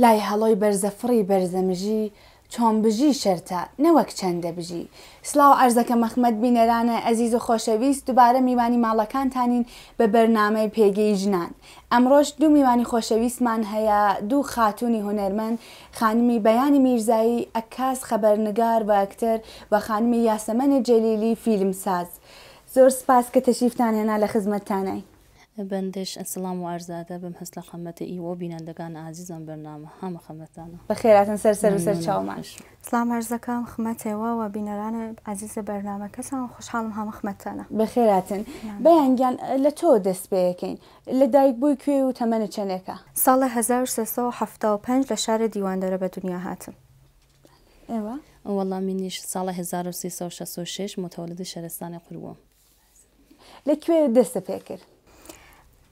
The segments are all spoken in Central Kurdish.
لای هەڵۆی بەرزەفڕی بەرزەمژی چۆن بژی شەرتە نەوەک چەندە بژی سلااو ئەرزەکە مەخمەد بینەرانە ئەزیز و خۆشەویست دووبارە میوانی ماڵەکانتانین بە بەرنمەی پێگەی ژنان ئەمڕۆژ دوو میوانی خۆشەویستمان هەیە دوو خاتونی هوەرمەند خانمی بەیانی میرزایی ئەکاس خەبەرنگار بە ئەکتەر بە خانمی یاسەمەنە جەلیلی فیلمساز زۆر سپاس کە تەشیفتان هێنا لە خزمەتتانای بەندش ئەسلام و ئارزادە بم هەست لە خەمەتە ئیوە بینندەکان ئازیزم بەرنامە هەمە خەمەتانە بە خێراتن سەر سەر و سەر چاومانش سلام هەرزەکان خمەتەوەوە بینەرانە ئازیزە بەرنامە کەسان خوشحاڵم هەمە خمەتانە بە خێراتن بەیانگیان لە تۆ دەست پێەکەین لە دایک بووی کوێ و تەمەە چەنێکە ساڵی 1970 لە شارە دیواندەرە بە دنیا هاتم ئێوە وەڵام منیش ساڵە 1966 متەولدی شارستانی قووە لەکوێ دەستە پێ کرد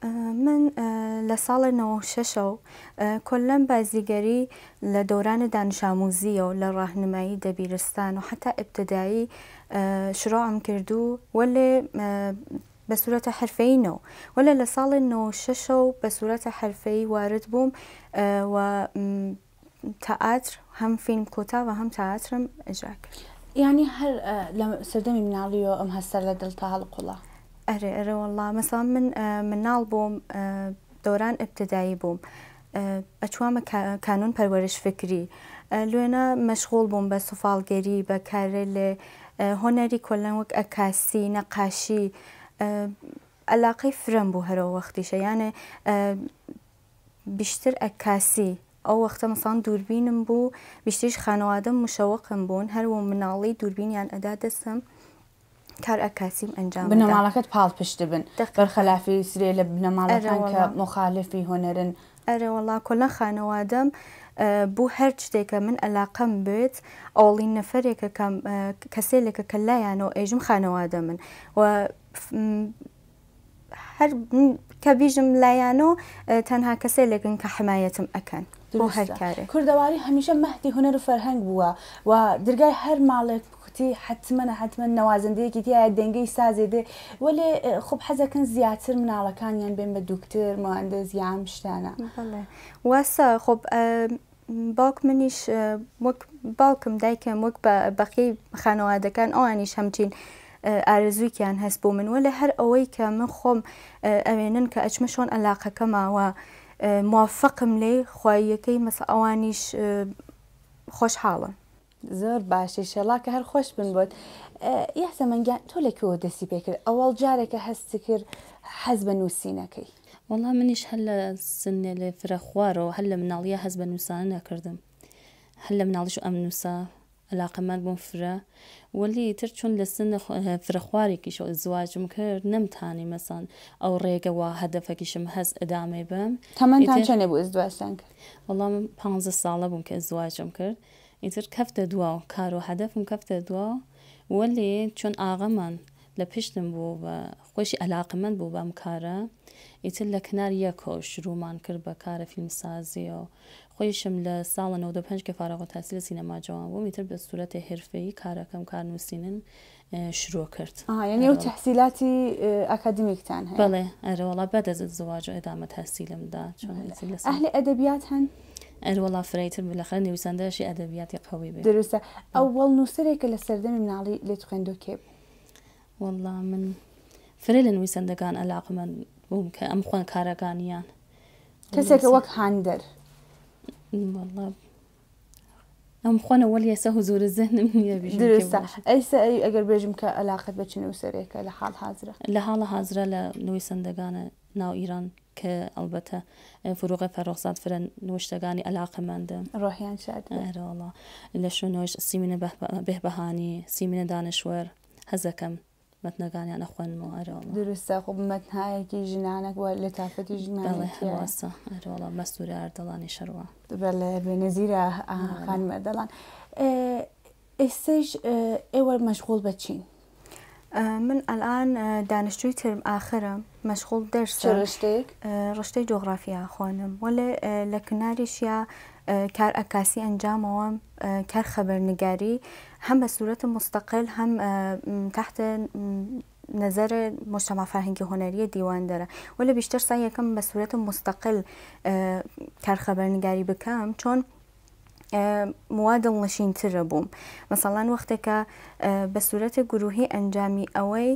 من آه، لە ساڵی 96 آه، کۆلم بازیگەری لە دەورانە دانشاموزیە و لە ڕاهنمایی دەبیرستان و حتا ئبتدایی آه، شرۆم کردو وەێ بە سوورەتە حرفینەوە وەلا لە ساڵی 96 و بە سوورەتە وارد بووم و تەئاتر هەم فیلم کۆتا و هەم تەئاترم ئەجاکرد. ینی هەر لە سەردەمی مناڵیەوە ئەم هەستەر لە دڵتا هەڵ ئەرێ ئەرەوەله مەسا من مناڵ بووم دۆران ئەبتدایی بووم ئەچوامە کانون پەروەرش فکری لێنە مەشغول بووم بە سوفاالگەری بە کارە لێ هۆنەری کۆلەن وەک ئەکاسی نەقاشی ئەلاقی فرەم بوو هەرەوە وەختیشە یانێ بیشتر ئەکاسی ئەو وەختە مەسان دووربینم بوو بیشتیش خانەوادەم مشەوەقم بوون هەروە مناڵی دووربینیان ئەدا دەسم. کار ئەکاسیم ئەنجام بنەماڵەکەت پاڵ پشت بن بەرخەلافی سرێ لە بنەماڵەکان کە مخالفی هۆنەرن ئەرێ وڵا کۆلە خانەوادەم. بوو هەر شتێکە من ئەلاقەم بێت ئەوڵی نەفرێکە کەسێکە کە لایەنەوە ئێژم خانەوادە من و هەر کە بیژم لایەنەوە تەنها کەسێکن کە حمایەتم ئەەکەن. هەر کارێک کوردەواری هەمیشە مەهدی هوەر و فەرهەنگ بووە و دەرگای هەر ماڵێک کوتی حتممەە حتممە نەوازندەیەکی دیایە دەنگەی سازێدێ وەێ خب حەزەکەن زیاتر مناڵەکانیان بێن بە دوکتتر مادە زیان شتانە وەسە خب باوک منیش وەک باوکم دایکم وەک بەقی خانەوادەکان ئەوانیش هەمچین. ئارزوویکیان هەست بۆ منوە لە هەر ئەوەی کە من خۆم ئەوێنن کە ئەچمە شۆن ئەلاقەکە ماوە موافقم لێ خواییەکەی مەسە ئەوانیش خۆشحاڵن. زۆر باشی شەڵا کە هەر خۆش بن بۆت یاسە منگیان تۆ لەکەوە دەستی پێکرد ئەوەڵ جارێکە هەستی کرد حەز بە نووسینەکەی وڵا منیش هەل لە سنێ لێ فرە خوارەوە هەل لە مناڵیە هەز بە نووسانە نەکردم هەل لە مناڵیش ئەم نووسە علاقەمان بووم فرە وەلی تر چون لە سن فرەخوارێکیش زواجم کرد نەمتانی مەسان ئەو ڕێگەوە هەدەفەکیشم هەست ئەدامێ بم تەمەندان چەنێ بوو ئەزدواشتان کرد وەڵام پ ساڵە بووم کە زواجم کرد. ئیتر کەفتە دواوە کار و هەدەفم کەفتە دواوە وەێ چۆن ئاغەمان لە پشتم بوو بە خۆشی ئەلاقمەند بوو بەم کارە ئیتر لە کنار یەکۆ شروعمان کرد بە کارە فیلمسازیەوە خۆیشم لە ساڵە 95 کە فارەغۆ تاسی لە سینەما جوان بوو میتر بە سوورەتی هێرفەیە کارەکەم کار نووسینن شروع کرد یعنی و تحصیلاتی ئەکادمیکتان بڵێ ئەرەوەڵا بەدەزت زواج و ئەدامە تاسیلمدا چۆن ئەهلی ئەدەبیات هەن؟ ئەر وڵا فرەیتر بلەخەر نووسندە شی ئەدەبیاتی قوی بێت دروستە ئەو وەڵ نووسەرێکە لە من علي لێت دوكيب والله من كان لە من ئەلاقمە بووم خوان كارا خوۆن کارەکانیان کەسێکە وەک هاندەر ئەم خۆنە وەلی ئێستا حزورە زەنم نییە درستە ئەیسا درسه بێژم کە ئەلاقت بەچین نووسەرێکە لە حاڵ حازرە لە حاڵە حازرە لە نووی كان ناو ايران کە ئەلبەتە فروغی فەرۆخزاد فرەن نوشتەکانی ئەلاقەمەندە ڕۆحیان شادڵە لە شوۆش سیمینە بێبهانی سیمینە دانشوەر هەزەکەم مەتنەکانیان نەخوێنمەوە ئەرەوە درستە خۆ مەتنایەکی ژنانەک وە لە تافەتی ژناڵێواسە ئەرۆڵە مەسوورە ئەردەڵانی شەروە بەڵێ بێنەزیرە خانمە دەڵان ئێستش ئێوە مەشغول بەچین من الان دانشجوی ترم آخرم مشغول درس رشته رشتك؟ رشته خوانم ولی لکنارش یا کار انجام و کار خبرنگاری هم به صورت مستقل هم تحت نظر مجتمع فرهنگی هنری دیوان داره ولی بیشتر سعی یکم به صورت مستقل کار خبرنگاری بکنم چون موا دڵنشینترە بووم مەسەڵان وەختێکە بە سوورەتە گروهی ئەنجامی ئەوەی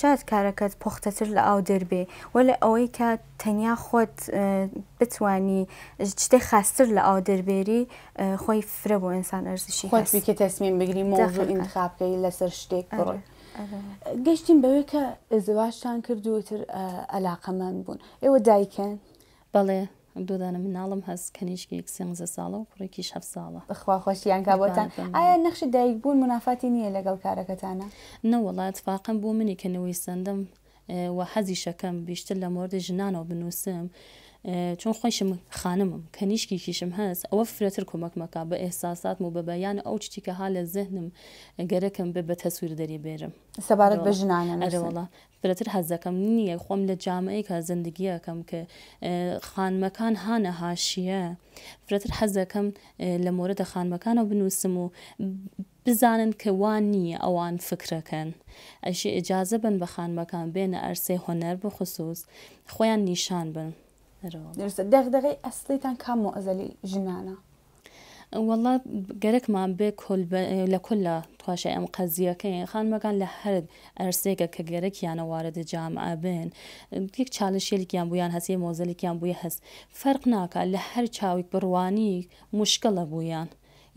شاد کارەکەت پۆختەتر لە ئاو دەربێ وە لە ئەوەی کە تەنیا خۆت بتانی شتێک خاستر لە ئاو دەربێری خۆی فرە بۆ ئینسان ئەرزشی خۆتکە تەسمین بگری مۆژوو ئینتخابکەی لەسەر شتێک بڕۆی. گەشتیم بەوێ کە زواشتان کردوتر ئەلاقەمان بوون ئێوە دایکەن بەڵێ دوودانە مناڵم هەست کەنیشکێک سێزە ساڵە و کوڕێکیش هە ساڵە بخوا خۆشییان کا بۆتان ئایا نەخشی دایک بوون منافاتی نییە لەگەڵ کارەکەتانە نە وڵات فاقم بۆ منی کەنەوەی سندم. و حەزی شەکەم بیشتر لە مۆردی ژنانەوە بنووسم چون خۆشم خانمم کەنیشکی کیشم هەست ئەوە فرەتر کۆمەکمەکە بە ئێساسات و بەبە یان ئەو چتیکە ها لە زەهنم گەرەکەم بێ بە تەسوور دەری بێرم سەبارەت بە ژنانەوەڵە فرەتر هەزەکەم نییە خۆم لە جامەیەکە زندگیەکەم کە خانمەکان هانە هاشیە فرەتر حەزەکەم لە مۆرەدە خانمەکانەوە بنووسم و بزانن کە وان نییە ئەوان فکرەکەن ئەشی ئجازە بن بە خانمەکان بێنە ئەرسێ هۆنەر بە خصوص خۆیان نیشان بن. درست دغدغه اصلی تن کامو مؤذلی جنانه والله گەرەک ما بكل بێ لە کولا تواشە ئەم قەزیەکەی خانمەکان لە هەر ئەرسێکە کە گەرەکیانە واردە جامع بن تێک چالشێکیان بوویان هەسی مۆزلێکیان بووی هەست فەرق ناکە لە لهر چاوێک برواني مشكله بوویان.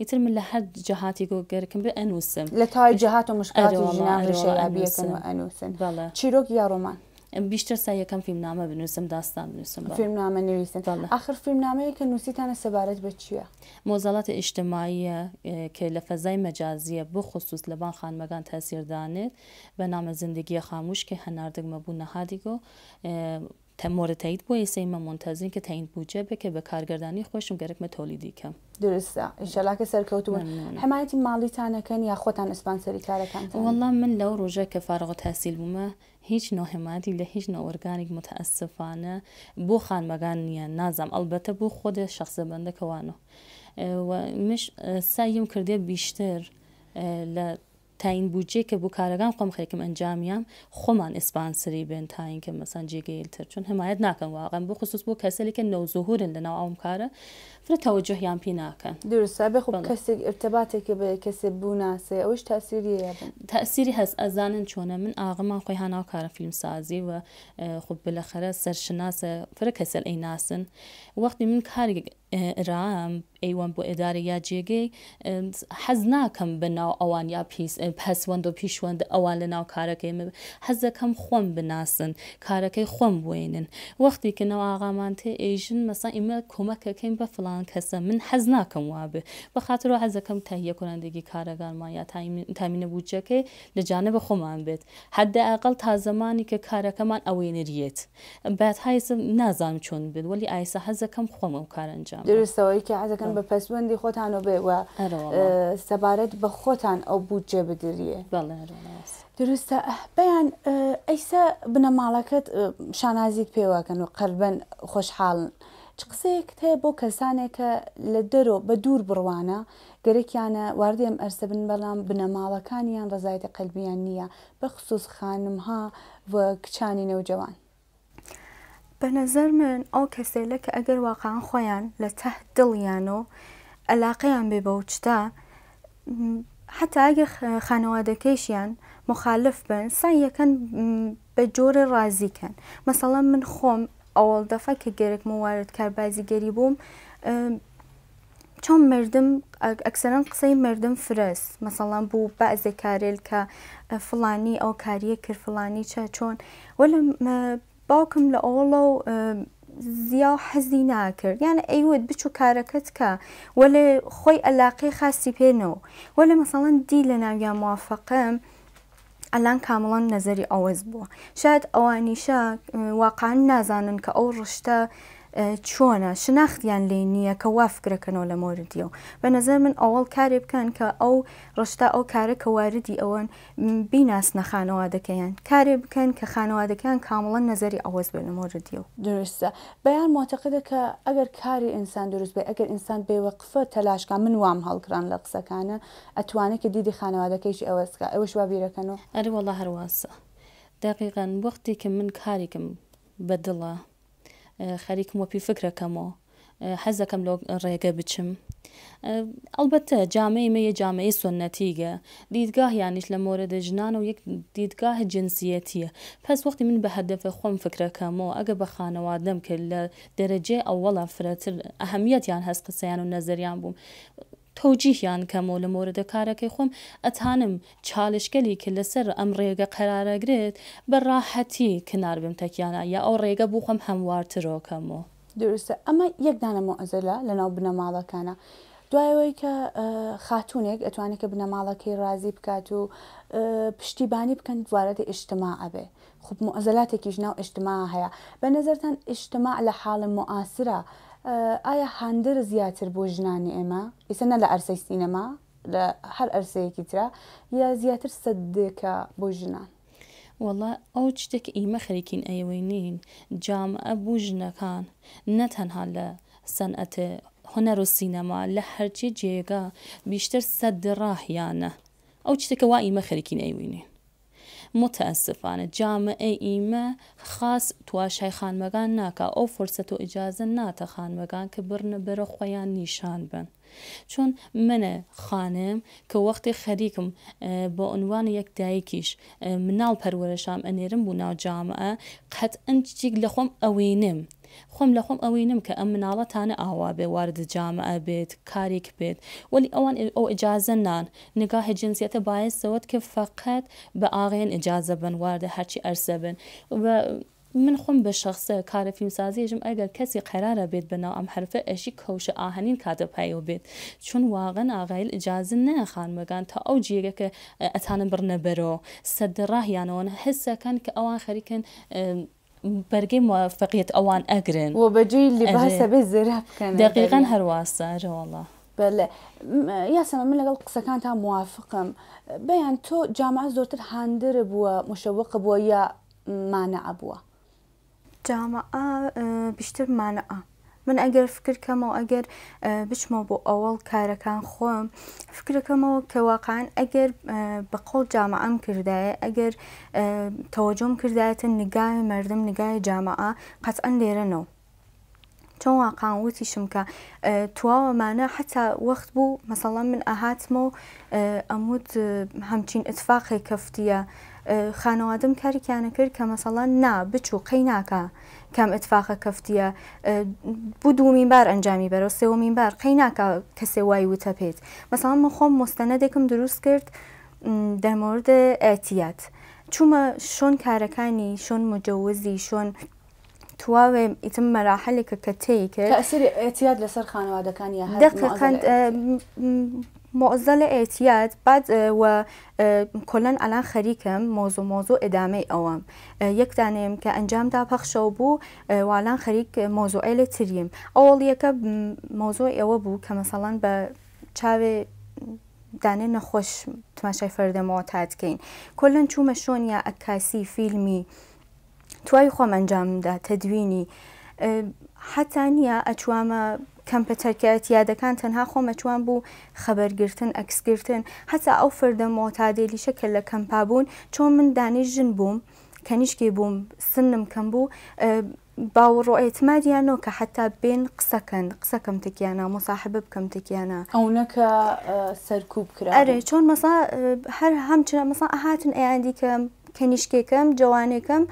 يتر من لحد جهاتي جو جركم بأنوسم لتاي جهات ومشكلات الجنان رشي أبيكن وأنوسن تشيروك يا رومان بیشتر سعی کنم فیلم نامه بنویسم داستان بنویسم فیلم نامه نویسن آخر فیلم نامه که نویسیتان سبارت به چیه موزلات اجتماعی که لفظای مجازی بخصوص لبان خانمگان تاثیر داند به نام زندگی خاموش که هنردگ مبون نهادیگو مورد تایید بو ایسه ایم منتظرین که تایید بوجه به که به کارگردانی خوشم گرک تولیدی کم درسته انشالله که مالی مالی کن یا خۆتان اسپانسری کارکن والله من لو روژه که فارغ تحصیل بومه هیچ نۆهێماتی لە هیچ نەوەرگانێک متەسفانە بۆ خانمەگان نییە نازام ئەلبەتە بۆ خۆدە شخصە بەندەکەوانەوە مش سایم کردێ بیشتر لە این بودجه که بو کارگان خیلی کم انجامیم من اسپانسری بین تا مثلا مثلا ایلتر چون حمایت نکن واقعا بو خصوص که نو بۆ کاره، کە توجه لەناو پی نکن. درسته، تەوەجهیان کسی ارتباطی که که که کسی کس اوش تاثیری هست؟ هست هست، هست ازانن چون من ئاغمان هنو کارم فیلم سازی و خوب سرشناسه فر کسی کەسەل ناسن وقتی من کاری رام ئەیوان بۆ ئێدارە یا جێگەی حەز ناکەم بەناو ئەوان یا پیس پەسوەند و پیشوەند ئەوان لە ناو کارەکەی حەزەکەم خۆم بناسن کارەکەی خۆم بێنن وەختی کەنەوە ئاغامان تێ ئێژن مەسا ئمە کۆمەکەکەین بە فلان کەسە من حەز ناکەم وابێ بە خاطرەوە حەزەکەم تاهیە کۆرانندێکی کارەگانمان یا تامینە بودجەکەی لە جانە بە خۆمان بێت حدە ئەقل تا زمانی کە کارەکەمان ئەوەی نریێت بەت هایسم نازانم چۆن بن وەلی ئایسە حەزەکەم خۆمە و کارەنجام درستەوەی کە حەزەکەن بە پەسوەندی خۆتانەوە بێوە سەبارەت بە خۆتان ئەو بودجێ بدریە دروستە بەیان ئەیسە بنەماڵەکەت شانازیت پێواکەن و قەربەن خۆشحاڵن. قسەیەکت هەیە بۆ کەسانێکە لە دەرۆ بە دوور بڕوانە گەرەکیانە واردیم ئەرسە بن بەڵام بنەماڵەکانیان ڕزایەتی قەلبیان نییە بە خصوص خانم ها و کچانی نەوجەوان. بە نەزەر من ئەو کەسێلە کە ئەگەر واقعان خۆیان لە تەه دڵیان و ئەلاقەیان بێ بە وچتا حتا ئەگەر خانەوادەکەیشیان مخالف بن سای یەکەن بە جۆرە ڕازیکەن مەسەڵەن من خۆم ئەوڵ دەفە کە گەرێک موارد کاربازیگەری بووم چۆن مردم ئەکسەرەن قسەی مردم فرس مەسەڵان بوو بەعزێ کارێل کە فلانی ئەو کاریە کرد فلانی چە چۆن وە باوکم لە ئەوڵە و زیا حەزی ناکرد یانە ئەیوت بچوو کارەکەت کە وە لە خۆی ئەلاقی خاسی پێنەوە وە لە مەسەڵەن دی لە ناویان موافقم. ئەلان کامڵان نەزەری ئەوەز بووە شاید ئەوانیشە واقعان نازانن کە ئەو ڕشتە چۆنە شناختیان لێ نییە کە وافکرەکەنەوە لە مۆردیە و بە نظر من ئەوڵ کارێ بکەن کە ئەو ڕشتا ئەو کارە کە واردی ئەوەن بیناسنە خانەوادەکەیان کارێ بکەن کە خانەوادەکەیان کامڵەن نظری ئەوەز بێن لە مۆردیە و درستە بەیان معتەقدە کە ئەگەر کاری ئینسان دروست بێ ئەگەر ئینسان بێوەقفە تەلاشکە من وام هەڵکران لە قسەکانە ئەتوانێت کە دیدی خانەوادەکەیشی ئەوەسکە ئەوەش وابیرەکەنەوە ئەریوەڵە هەرواسە دقیقان وەختی کە من کارێکم بەدڵە مو فكرة كمو فکرەکەمەوە كم لو ڕێگە بچم. ئەلبەتە جامەی مەیە جامەی سنەتیگە دیدگاه یانیش لە مۆرەدە ژنان و یەک دیدگاه جنسیەتیە پس وەختی من به هدف خون خۆم فکرەکەمەوە ئەگە اگه به خانوادم لە درجه ئەوەڵە فرەتر ئەهمیت یان هست قسەیان و نەزەریان بووم تۆجییان کەمەوە لە مۆردە کارەکەی خۆم ئەتانم چالشگەلی کە لەسەر ئەم ڕێگە قەرارەگرێت بەڕاحەتی کنار بم تەکیانە یا ئەو ڕێگە بووخەم هەموارترۆکەمەوە درستە ئەمە یەکدانەمە ئەزەلا لەناو بنەماڵەکانە. دوایەوەی کە خاتونێک ئەتوانێت کە بنەماڵەکەی رازی بکات و پشتیبانی بکەن دووارەتی ئیشتما ئەبێ خوب مؤزەلاتێکی ژناو ئیشتما هەیە بە نظرتان ئیشتما لە حاڵم مؤاسرە ئایا هەندر زیاتر بۆ ژنانی ئێمە ئیسە نە لە ئەرسی سینەما لە هەر ئەرسەیەکی تررا یا زیاتر سەدێکە بۆ ژنان وڵە ئەو شتێک ئیمە خەریکین ئەیەوەی نین جامە بوو ژنەکان نەتەنها لە سەنئەتێ هۆنەر و سینەما لە هەرچی جێگا بیشتر سەد ڕاهیانە ئەو شتێکە وا ئیمە خەریکین ئەیوینین متاسفانە جامعە ئیمە خاص تواشای خانمەگان ناکە ئەو فرسەت و ئیجازە ناتە خانمەگان کە برنە بەرە خۆیان نیشان بن. چون منە خانم کە وەختی خەریکم بۆ عنوان یەک دایکیش مناڵ پەروەرەشام ئەنێرم بوو ناو جامعە قەت ئەنجێک لە خۆم ئەوێنم خۆم لە خۆم ئەوەی نم کە ئەم مناڵەتانە ئاوا بێ وارد جامە بێت کارێک بێت ولی ئەوان ئەو ئجازە نان نگاهە جنسیەتە باەسەوەت کە فقط بە ئاغێن ئجازە بن واردە هەرچی ئەرسە بن من خۆم بە شخصە کارە فیلمسازیێژم ئەگەر کەسی قەرارە بێت بەناو ئەم حرفە ئەشی کەوشە ئاهنین کاتە پایەوە بێت چون واغن ئاغایل ئجازن نەخانمەگان تا ئەو جێگە کە ئەتانە بڕنەبەرەوە سەدڕاهیانەوەن هەسەکەن کە ئەوان خەریکن برقي موافقية أوان موفقیت وبجي اللي بها سبي الزراب كان دقيقا هرواسة جو الله بل يا یاسەمە من لقل قصة كانت موافقم بيان تو جامعة زۆرتر هاندرە بوا مشەوەق بوا يا مانع بوا جامعة اه، بشتر مانع من ئەگەر فکرکەمەوە ئەگەر بچمە بۆ ئەوەڵ کارەکان خۆم فکرەکەمەوە کەواقعان ئەگەر بەقۆڵ جامعەم کردایە ئەگەر تەوەجۆم کردایەتە نگای مردم نگای جامعە قەت ئەن لێرەنەوە. چۆن واقعان وتیشم کە تواوەمانە حتا وەخت بوو مەسەڵەن من ئاهاتمە و ئەموت هەمچین ئتفاقی کەفتیە خانەوادم کاریکیانە کرد کە مەسەڵەن نا بچوو قەی ناکە کەم ئەتفاقە کەفتیە بوو دومین بار ئەنجامی بەرەوە سێوەمین بار قەی ناکە کەسێ وای وتە پێێت مەسەڵان من خۆم مۆستەنەدێکم دروست کرد دەمورد ئەتیات چوومە شۆن کارەکانی شۆن مجەوزی شۆن تواوێ ئیتم مەراحلێکە کە تێی کرد ئەسری ئەتیاد لەسەر خانەوادەکانی دەقەکان معزل اعتیاد بعد و کلن الان خەریکم مۆزۆ مۆزۆ ئەدامەی ئەوەم یەکدانێم کە ئەنجامدا پەخشە بوو والان خەریک مۆزۆئە لە تریم ئەوڵ یەکە مۆزۆی ئەوە بوو کە مەسەڵەن بە چاوێ دانێ نەخۆش تماشای فەردەمەوە تاتکەین کلن چوومە شۆنیا ئەکاسی فیلمی توای خۆم ئەنجامدا تەدوینی حتا نیە ئەچوامە کەمپەتەرکەت یادەکان تەنها خۆمەچوان بوو خەبەرگرتن ئەکسگرتن هەتا ئەو فردە مۆتادێلی شەکە لە کەمپا بوون چۆن من دانێ ژن بووم کەنیشکی بووم سنم کەم بوو باوەڕۆ ئەتمادیانەوە کە حتا بێن قسەکەن قسەکەم تکیانە مصاحبە بکەم تکیانە ئەو نەکە سەرکوب کرا ئەرێ چۆن مەسا هەر هەمچرا مەسا ئاهاتن ئەیان دیکەم کەنیشکێکم جوانێکم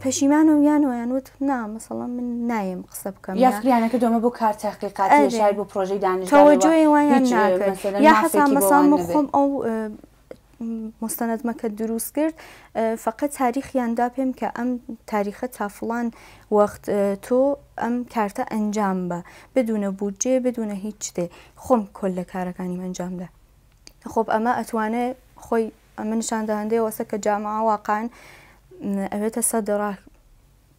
پەشیمان و یان ویانوت نامەسەڵە من نایم قسە بکەم یاخریانەکە دۆمە بۆ کار تحقیقاتشار بۆ پرۆژەی دانیشەوەجوی وایان یا حەسا مەساڵ خۆم ئەو مستەنەتمەکە دروست کرد فقط تاریخیاندا پێم کە ئەم تاریخە تافڵان وەخت تۆ ئەم کارتە ئەنجام بە بدونە بودجێ بدونە هیچ شتێ خۆم کۆل لە کارەکانی ئەنجامدا خۆب ئەمە ئەتوانێت خۆی ئەمە نیشاندەهندەیە وەسە کە جاماواقان. ئەوێتە سە دڕاک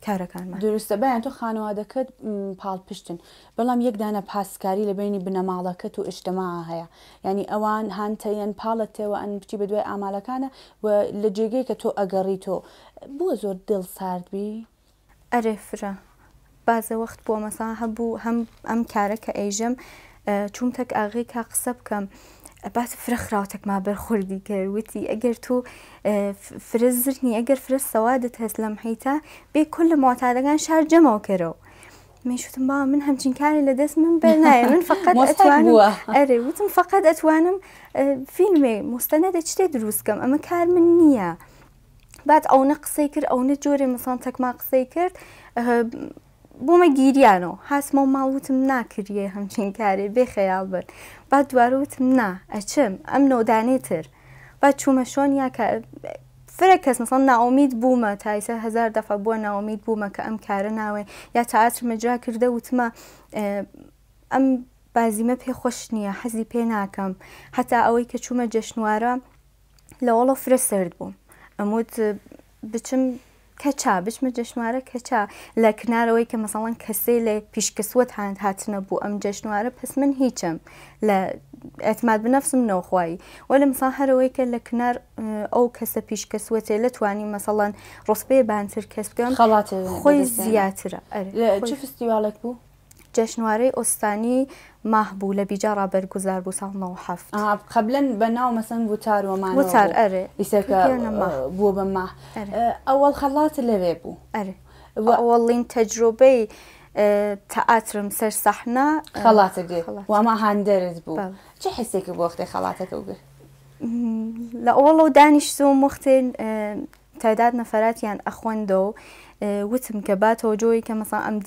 کارەکانمان دروستە بەیان تۆ خانەوادەکەت پاڵپشتن بەڵام یەکدانە پاسکاری لە بینی بنەماڵەکەت و ئشتما هەیە ینی ئەوان هانتەیەن پاڵەت تێوە ئەن بچی بە دوای ئامالەکانە لە جێگەی کە تۆ ئەگەڕی تۆ بووە زۆر دڵ ساردبی ئەرێفرە بازە وەخت بۆ مەسا هەبوو هەم ئەم کارە کە ئەیژەم چوم تەک ئاغی کا قسە بکەم. بات فرخ راتك ما بر خوردي كروتي اگر تو آه، فرزرني اگر فرز سوادت هست لمحيتا بي كل معتادگان شهر جمع كرو من شو بابا من همچین كاري لدس من بنای من فقط اتوانم اري وتم فقط اتوانم آه، فیلمی مستند چتی دروس كم اما كار من نیه بعد او نقصي كر او نجوري مثلا تك ما قصی کرد آه، بۆمە گیریانەوە هاسمە و ماوتم ناکردە هەمچین کارێ بێخەیاڵ بن با دووارەوتم نا ئەچم ئەم نۆدانێتر با چوومە شۆن یا فرە کەس مەسڵ ناومید بوومە تایسە هزار دەفە بووە ناومید بوومە کە ئەم کارە ناوێ یا تاعاتمەجا کردە وتمە ئەم بازیمە پێخۆش نییە حەزی پێ ناکەم هەتا ئەوەی کە چوومە جەشنوارە لەوەڵە فرە سرد بووم ئەموت بچم کەچا بچمە جەشنوارە کەچا لە کنارەوەی کە مەسەڵەن کەسەی لێ پیشکەسوت هاند هاتنە بوو ئەم جەشنوارە پس من هیچم لە ئەتماد بنەفسم نەوخوایی وە لە مسان هەرەوەی کە لە کنار ئەو کەسە پیشکەسوتێ لە توانی مەسەڵەن ڕسپەی بانتر کەس بکەم خڵات خۆی زیاترە چه فستیوالێک بوو؟ جشنواره استانی ماه لە بیجارا بەرگزار بوو ساڵ 1970 قبلەن بە ناو مەسن وتار ومان وتار اره اول بووە بە ماه ئەوەڵ خەڵات لەوێ بوو تجربه تاعترم سر تەئاترم سەر سەحنا و اما وامە هاندەرت بو چه حسی که بو خەڵاتەکە وگر لە ئەوڵ و دانیشتوم تعداد نەفراتیان اخوان دو وتم که باتەوە جۆی مثلا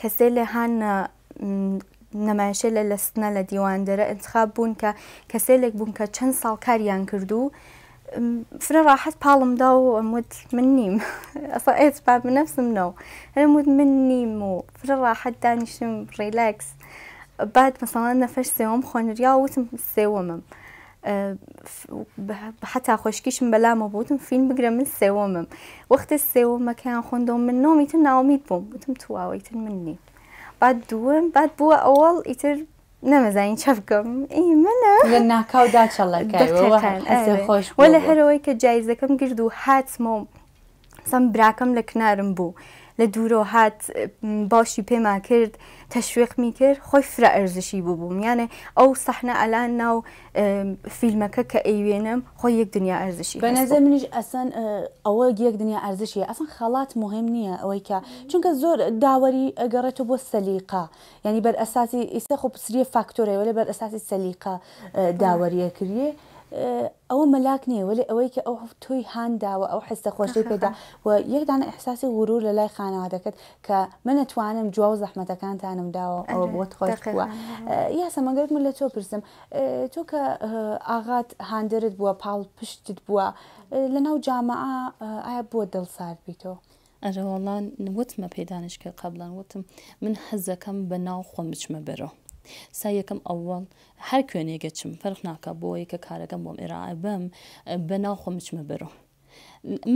کەسێ هن هاان نەمایشە لە لە انتخاب بون دیواندەرە ئەنتخاب بوون کە کەسێلێک بوون کە چەند ساڵ کاریان کردو فرە ڕاحەت پاڵمدا و ئەمود من نیم ئەس با بنەفسم نەوە هەرمود من نیم و فرە راحت دانیشم ڕیلەکس بعد نفش نەفەش سێوەم خوێنریا وتم سێوەمم. حتی خشکیشم بلا ما بودم فیلم بگرم من وقتی وقت سوم مکان خوندم من نوم ایتر بوم بودم تو او ایتر منی بعد دوم بعد بوا اول ایتر نمزین چفکم ای منه لنا کاو دا چلا کای و خوش ولا هر که جایزه کم گردو سم براکم لکنارم بو لە دوورۆ هات باشی پێما کرد تەشوێقمی کرد خۆی فرە ئەرزشی بوو بووم یانە ئەو سەحنە ئەلان ناو فیلمەکە کە ئەیوێنم خۆی یەک دنیا ئەرزشی بە نەزە منیش ئەسەن ئەوە یەک دنیا ئەرزشیە ئەسن خەڵات مهم نییە ئەوەی کە چونکە زۆر داوەری گەڕێتەوە بۆ سەلیقا ینی بەر ئەساسی ئیسە خۆ پسریە فاکتۆرەوە لە بەر ئەساسی سەلیقا داوەریەکردە ئەوە مەلاک نییە ولی ئەوەی کە ئەو توی هانداوە ئەو حستە خۆشی پێدا و یەکدانە ئەحساسی ورور لە لای خانەوادەکەت کە من نتوانم جوا و زەحمەتەکانتانم داوە ئەوە بۆت خۆشوە یاسە مەگەرت من لە تۆ پرسم تۆ کە ئاغات هاندرت بووە پاڵ پشتت بووە لە ناو جامعە ئایا بۆ دڵسار بیتۆ. ئەژەوەڵان وتمە پێدانشکە قبلان وتم من حەزەکەم بە ناو خۆم بچمە بەرەوە. سا یەکەم ئەوڵ هەر کوێنێگە چم فەرخ ناکە بۆ یکە کارەکەم بۆم ئێراعە بم بە ناوخۆم چمە بڕۆ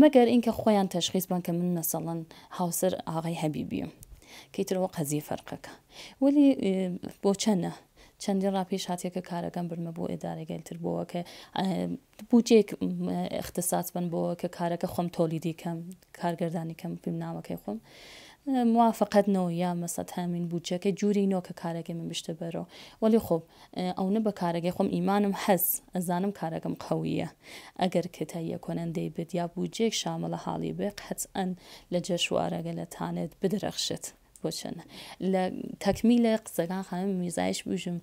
مەگەر اینکە خۆیان تەشخیص بانکە من مەسەڵەن هاوسەر ئاغای هەبیبیم کەیترەوە قەزی فەرقەکە ولی بۆ چەنە چەندین ڕاپیش هااتێکە کارەکەم برمە بۆ ئێدارەگەلتر بووە کە بچێک اختساس بن بۆ کە کارەکە خۆم تۆلی دیکەم کارگردانی کەم پێم ناوەکەی خۆم. موافقەتنەوە یا مەسەد هامین بچەکە جووری نۆکە کارەکەی من بشتە بەرەوە وەلی خۆب ئەو نە بە کارەکەی خۆم ئیمانم هەز ئەزانم کارەکەم قەویە ئەگەر کتاییە کۆنەندەی بێت یا بجێک شامە لە حاڵی بێ قەت ئەن لە جەشوارەگە لەتانێت بدرەخشت. بۆچەنە لە تەکمی لە قسەکان خەم میزایش بژم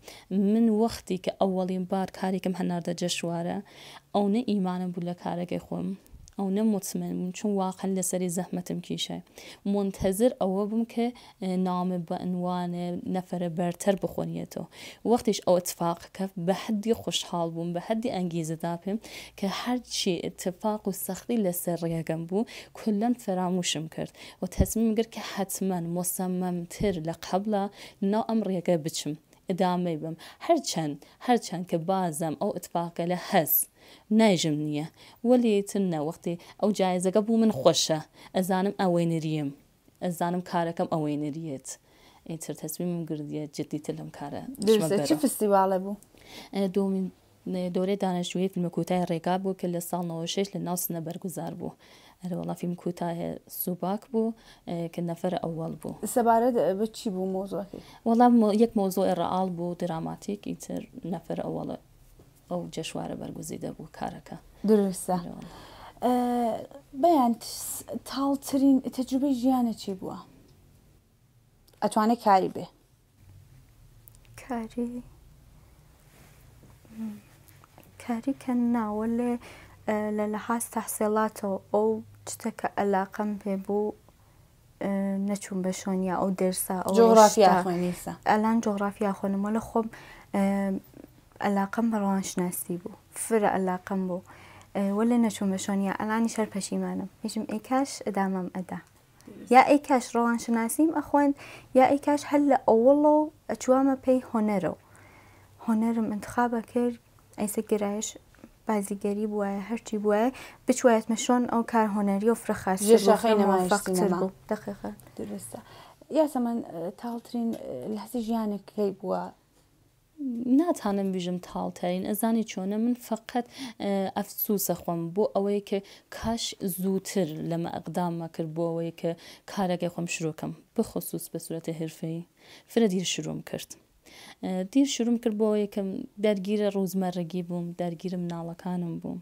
من وەختی کە ئەوەڵین بار کارێکم هەناردە جەشوارە ئەو نە ئیمانم بوو لە کارەکەی خۆم او ئەو نەمۆچمن چون واقعەن لەسەری زەحمەتم کیشه منتظر او بم که اه، نام کە نامە نفر برتر نەفرە تو وقتیش او اتفاق اتفاقکە به حدی خوشحال بووم به حدی دابم که هر چی اتفاق و سختی لەسەر ڕێگەم بو کلەن فراموشم کرد و تصمیم گر که حتما مصمم تر لقبلا ناو ئەم ڕێگە بچم. ادامه بم هەرچەند هەرچەند که بازم او اتفاق لە نایژم نییە وەلی تن نەوەختی ئەو جایزەکە بوو من خۆشە ئەزانم ئەوەی نریم ئەزانم کارەکەم ئەوەی نریێت ئیتر تەسویم گردیە جدیتر لەم کارە فستیواڵە بوو دومین دورێ دانەشوی فیلمە کوتای ڕێگا بوو کە لە ساڵ 96 لە ناوسنە بەرگزار بوو ئەرەوەڵا فیلم کوتاه سوباک بوو کە نەفەر ئەوەڵ بوو سەبارەت بچی بوو مۆزۆ وەڵام یەک مۆزۆ ئێڕەعاال بوو دراماتیک ئیتر نەفەر ئەوەڵە او جشواره برگزیده بود کارکه درسته بیان تالترین تجربه جیانه چی بووە اتوانه کاری به کاری کاری ناوله ناوە تحصیلات لە او چتک ئەو به بو پێ بوو نەچوون او شۆنیا جغرافیا خونیسه. الان جغرافیا خونم ولی خوب. الله قمر وانش ناسيبو فر الله قمبو أه، ولا نشو مشونيا الاني شر پشیمانم هیچم ايكاش ادامم ادا يا ايكاش روان شناسيم اخوان يا ايكاش هلا اولو بي هونرو اچوامه پی هنرو هنرم انتخابه کرد ایسه گرایش بازیگەری بواە هەرچی بواە بچوایەتمە شۆن ئەو کار هۆنەری و فرخاشخەینەمافەقتر بوو دقیقە درستە یاسەمان تاڵترین لەسی ژیانێک لی بووە ناتانم بژم تاڵترین ئەزانی چۆنە من فقط ئەفسوسە خۆم بۆ ئەوەیە کە کاش زووتر لەمە ئەقداممە کرد بۆ ئەوەیە کە کارەکەی خۆم شرۆکەم بخصوص بە سوەتە هێرفەی فرە دیر شروعم کرد. دیر شروم کرد بۆ یەکەم دەرگیرە ڕوزمەڕگی بووم دەرگیرم ناڵەکانم بووم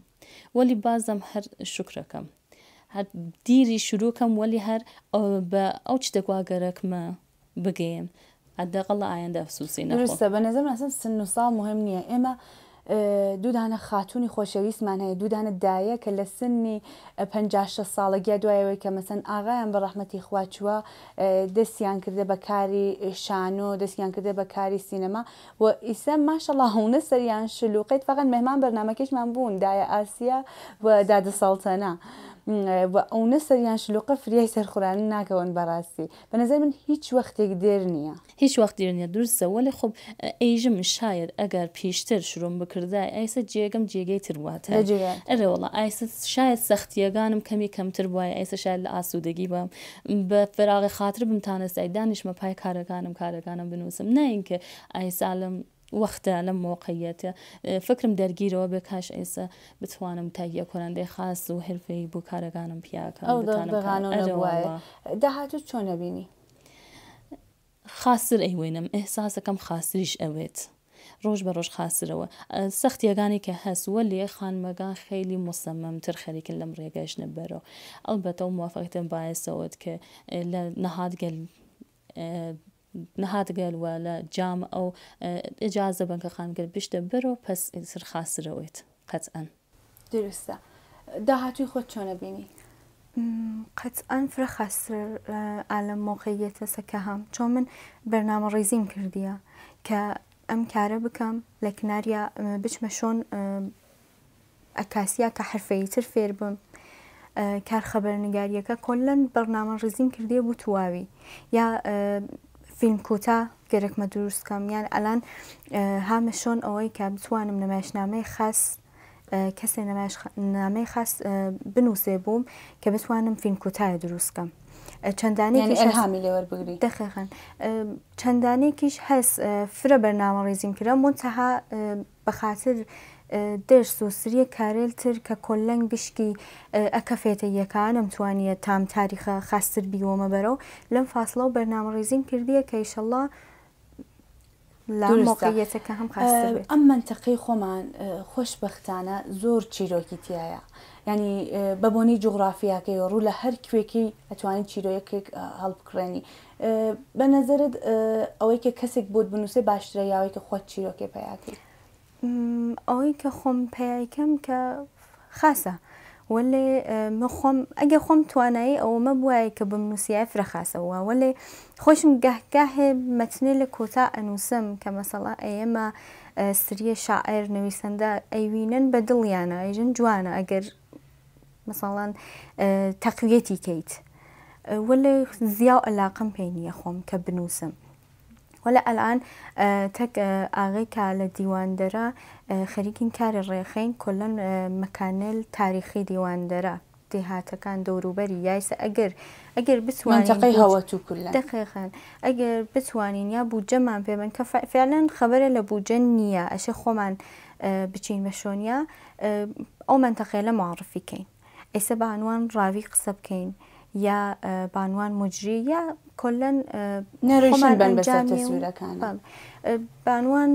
وەلی بازم هەر شکرەکەم هەر دیری شروعکەم وەلی هەر بە ئەو چ دەگواگەرەکمە بگەیم حداقل لە ئایندە ئەفسوسی نەستە بە نظر ئەسن سن و ساڵ مهم نییە ئێمە دوودانە خاتونی خۆشەویستمان هەیە دوودانە دایە کە لە سنی پ ساڵەگیا دوایەوەی کە مەسەن ئاغایان بە ڕحمەتی خواچووە دەستیان کردە بە کاری شانۆ دەستیان کردە بە کاری سینەما و ئیسە ماشەڵە هەونە سەریان شلوقیت فقط مهمان بەرنمەکەشمان بوون دایە ئاسیا و دادە ساڵتەنا. ئەوەسەریان شلوقە فریای سەرخورانی ناکەون بەڕاستی بەنظر من هیچ وەختێک دێر نییە هیچ وەختی نیە درستە وەلی خب ئەیژم شایر ئەگەر پیشتر شروم بکردای ئایسە جێگەم جێگەی ترواتە ئەرەوەڵە ئایسە شاید سەختیەکانم کەمی کەمتر وایە ئایسە شاید لە ئاسوودەگی بە بە فراغی خاطر بمتانەستای دانیشمە پای کارەکانم کارەکانم بنووسم نینکە ئایسالم وەختە لەم مۆقعەتە اه، فکرم دەرگیرەوە بێ کاش ئێستا بتوانم تاگیە کۆرەندەی خاص و کنم هەلفەی بۆ کارەکانم پیاکە داهاتوو چۆنە بینی کم ئەیوێنم ئێحساسەکەم روش ئەوێت. روش بە ڕۆژ خاسرەوە اه، سەخت که هست ولی خان خانمەگان خیلی مصمم تر خیلی کلم ریگش ڕێگەش البته ئەلبەتە و موافقتن باعثەوەت کە اه، لە نەهادگەل نەهاتگەلوە لە جام ئەو ئجازە بنکە خانگر بشتە بەرۆ پس سرخاسرەوەیت قەتەن درستە داهاتوی خۆت چۆنە بینی قەتەن فرەخاسر ئالە مۆقعیەتە سەکەهام چۆن من بەرنامە ڕێزیم کردیە کە ئەم کارە بکەم لە کناریا بچمە شۆن ئەکاسیا کە حرفەی تر فێر بم کار خەبەرنگاریەکە کۆلەن بەرنامە ڕزیم کردێ بوو تواوی یا فیلم کوتاه ما کم یعنی الان همشون ئەوەی که بتوانم نمایشنامەی کسی کەسێ نامه خاص بنوزه بوم که بتوانم فیلم یعنی کیش دروستکەم. چەندانێکیشهامی بگیری بگری چندانی کیش هست فرە بەرنامە ریزیم کردم به خاطر دەرس و سریە کارێلتر کە کۆلەنگ بشکی ئەکەفێتە یەکان ئەمتوانیە تام تاریخە خاستر بیوەمە بەرەو لەم فاصلە و بەرنامەڕێزین کردیە کە ئیشەڵە مۆقعەتەکە هەم ئەم منتەقی خۆمان خۆشببختانە زۆر چیرۆکی تایە. ینی بەبوونی جوغرافیاکەی ڕوو لە هەر کوێکی ئەتوانین چیرۆیەکێک هەڵبکڕێنی بە نظرت ئەوەی کە کەسێک بۆت بنووسێ باشترە یاوەی کە خۆت چیرۆکێ پیاکەی ئەوەی کە خۆم پیکەم کە خاسە وەێ مخۆم ئەگە خۆم توانایی ئەومە بواە کە بم نووسای فرەخاسەوە وەێ خۆشم گەهگاهێ مەتنێ لە کۆتا ئەنووسم کە مەسەڵا ئێمە سریە شاعر نوویسەندە ئەیوینن بە دڵیانە ئەیژن جوانە ئەگەر مەساڵان تەقویەتی کەیت وەێ زیاو ئەلاقم پێ نییە خۆم کە بنووسم. ولا الآن آه، تك آه، آغي كال ديوان درا آه، خريكين كار الريخين كلن مكان تاريخي ديوان درا بري دەوروبەری یایسە ئەگەر بسوانين بتوانین هواتو کول دقيقا ئەگەر بسوانين يا بودجەمان پێبن في من خبرە لە بودجە نییە ئەشە خۆمان بچین بە شۆنیا ئەو منتەقێ لە ماڕفیکەین ئێستا بە هەنوان ڕاوی قصب بکەین. یا بانوان مجری یا کلەن نێڕیشن بن بەسەر تەسوورەکان بانوان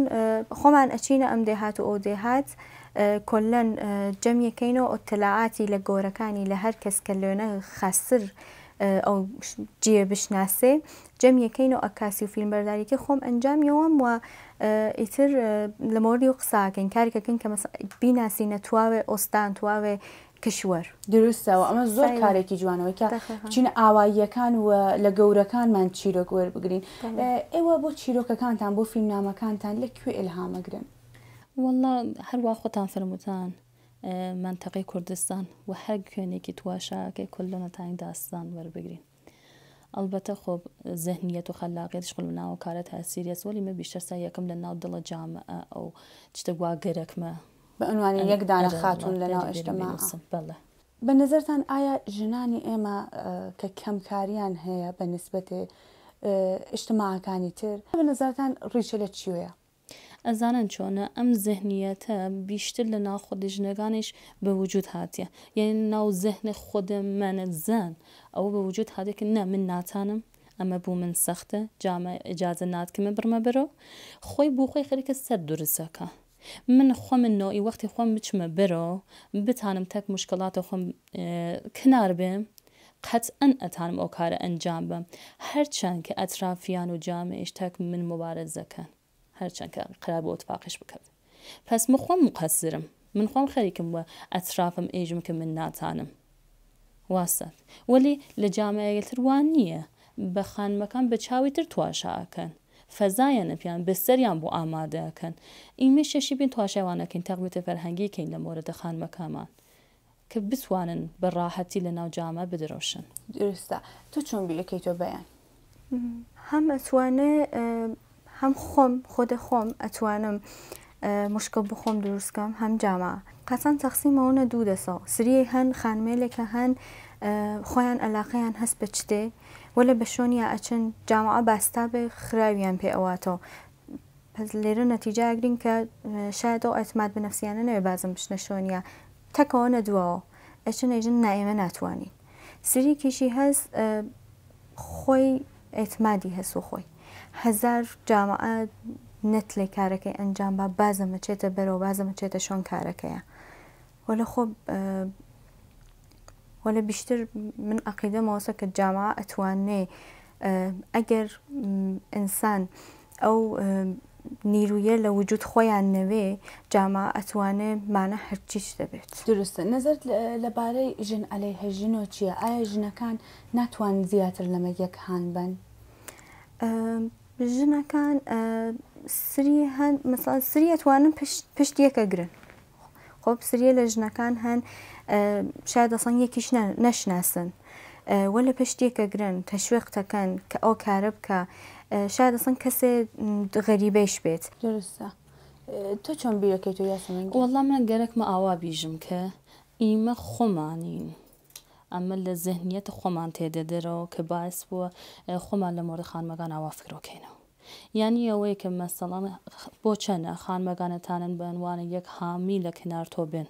خۆمان ئەچینە ئەم دێهات و ئەو دێهات کلەن جەمیەکەینەوە ئۆتەلاعاتی لە گۆرەکانی لە هەر کەس کە لێنە خەسر ئەو جێ بشناسێ جەم یەکەین و ئەکاسی و فیلمبەردارێکی خۆم ئەنجامیەوەم و ئیتر لە مۆری و قساکەین کارێکەکەن کە بیناسی نەتواوێ ئۆستان تواوێ کشوەر دروستەوە ئەمە زۆر کارێکی جوانەوەکە چینە ئاواییەکان و لە گەورەکانمان چیرۆک وەربگرین ئێوە بۆ چیرۆکەکانتان بۆ فیلمنامەکانتان لەکوێ ئلهامەگرن وەڵا هەروە خۆتان فرموتان منتەقی کوردستان و هەر کوێنێکی تواشاکەی کلەنەتانی داستان وەربگرین ئەلبەتە خۆب زەهنیەت و خەلاقیت شغل ناو کارەت هەسیریەس وەلیمە بیشتەسا یەکەم لە ناو دڵە جامە ئەو چتە گوا گەرەکمە بە ئەنوانی یەکدانە خاتون لەناو ئەشتەما بڵێ. بە نظرتان ئایا ژنانی ئێمە کە کەمکاریان هەیە بە نسبەتێ ئشتماعەکانی تر بە نظرتان ڕیشە لە چیوەیە؟ ئەزانن چۆنە ئەم زەهنیەتە بیشتر لە ناو خۆدەژنەکانیش بەوجود هاتیە یعنی ناو زەهنە خۆدە منەت زان ئەو بەوجود هاتێککە نە من ناتانم ئەمە بوو من سەختە جامە ئجازە ناتکەمە برمە بەرەوە خۆی بوو خۆی خەرکە سەر درستەکە من خۆم منەوەی وەختی خۆم بچمە برۆ بتانم تەک مشکلاتە خۆم کنار بێم قەت ئەن ئەتانم ئەو کارە ئەنجام بم هەرچەند کە ئەترافیان و جامێش تەک من مبارەزەکەن هەرچەند کە قرار بۆ تفاقش بکەن پس من خۆم مقەسرم من خۆم خەریکم وە ئەترافم ئێژم کە من ناتانم واسە وەلی لە جامعەگەتر وان نییە بە خانمەکان بە چاوی تر تواشاکەن فزاین پیان بەسەریان بۆ ئامادەکەن این شی بین تقویت فرهنگی که این مۆرەدە خان مکامان که بتوانن بر راحتی لناو جامعه بدروشن. درسته. تو چون که تۆ بیان هەم هم هم خم خود خم اتوانم مشکل درست دروستکەم هەم اون قەسان تەخسیمەوەە سریه هن خانمه هەن هن هەن علاقه هن هست چده. وەلە بە شۆنیە ئەچن جامعە باستا بێ خراویان پێ ئەواتەوە لێرە نەتیجاگرین کە شایەوە ئەتمات بەنەفسیانە نەوێ بازم بشنە شۆنیە تەکەوە نەدووەوە ئەچن ئەژن نائێمە ناتوانین سریکیشی هەست خۆی ئەتمادی هەسو خۆی هزار جامعە نەت لێ کارەکەی ئەنجام با بازەمە چێتە بەرەوە بازەمە چێتە شۆن کارەکەیە وە لە خۆ وەلا بیشتر من عقیدەمەوەسە کە جاما ئەتوانێ ئەگەر ئینسان ئەو نیرویە لە وجود خۆیان نەوێ جاما ئەتوانێ مانە هەرچیش دەبێت درستە نەزرت لەبارەی ژن ئەلەی هەژینۆ چییە ئایا ژنەکان ناتوان زیاتر لەمە یەک هاان بن ژنەکان سری هەند مەسا سری ئەتوانن پشت یەکەگرن خۆ بسریە لە ژنەکان هەن شاید دەسەن یەکیش نەشناسن وە لە پشتێکە گرن تەشوێقتەکەن کە ئەو کارە بکە شاید دەسەن کەسێ غەریبەیش بێت درستە تۆ چۆن بیرەکەی تۆ یاسمن وەڵام من گەرەکمە ئاوا بیژم کە ئیمە خۆمانین. ئەمە لە زەهنیەتە خۆمان تێدە دەرەوە کە باس بووە خۆمان لە مۆرە خانمەگان ئاوا فکرۆکەینەوە. یانی ئەوەیە کە مەسەڵام بۆ چەنە خانمەگانەتانن بە ئەنوانە یەک حامی لە کنار تۆ بن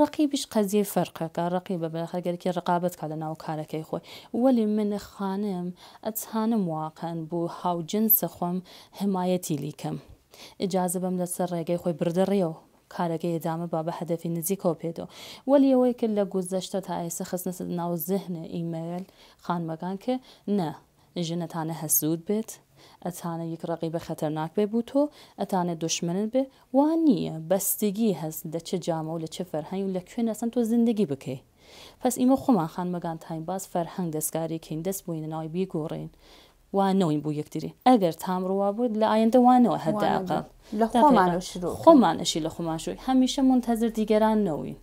ڕقیبیش قەزیە فەرقەکە ڕقی بە بەخەگەرکی ڕقابەت کا لە ناو کارەکەی خۆی وەلی منە خانم ئەچانم واقعن بوو هاوجنسە خۆم حمایەتی لیکەم ئجازە بەم لەسەر ڕێگەی خۆی بردەڕێەوە کارەکەی ئێدامە با بە هەدەفی نزیکۆ پێێتەوە وەلی ئەوەی کرد لە گوزەشتە تا ئێستا خستنەسە ناو زەهنە ئیمەل خانمەکان کە نە ژنەتانە هەسوود بێت ئەتانە یک رقیب خەتەرناک بێ بوو تۆ ئەتانە دشمنت بێ وان نییە بەستگی هەست چه جامە و چه و لە تۆ زندگی بکەی پس ئیمە خۆمان خان مەگان تایم باز فەرهەنگ کەین دەست بووینە ناوی بیگۆڕین وانەوەین بوو یەکتری ئەگەر تامڕوا بوو لە ئایندە وانەوە هەداقل خۆمانەشی لە خۆمانشوی همیشه منتظر دیگەران نوین.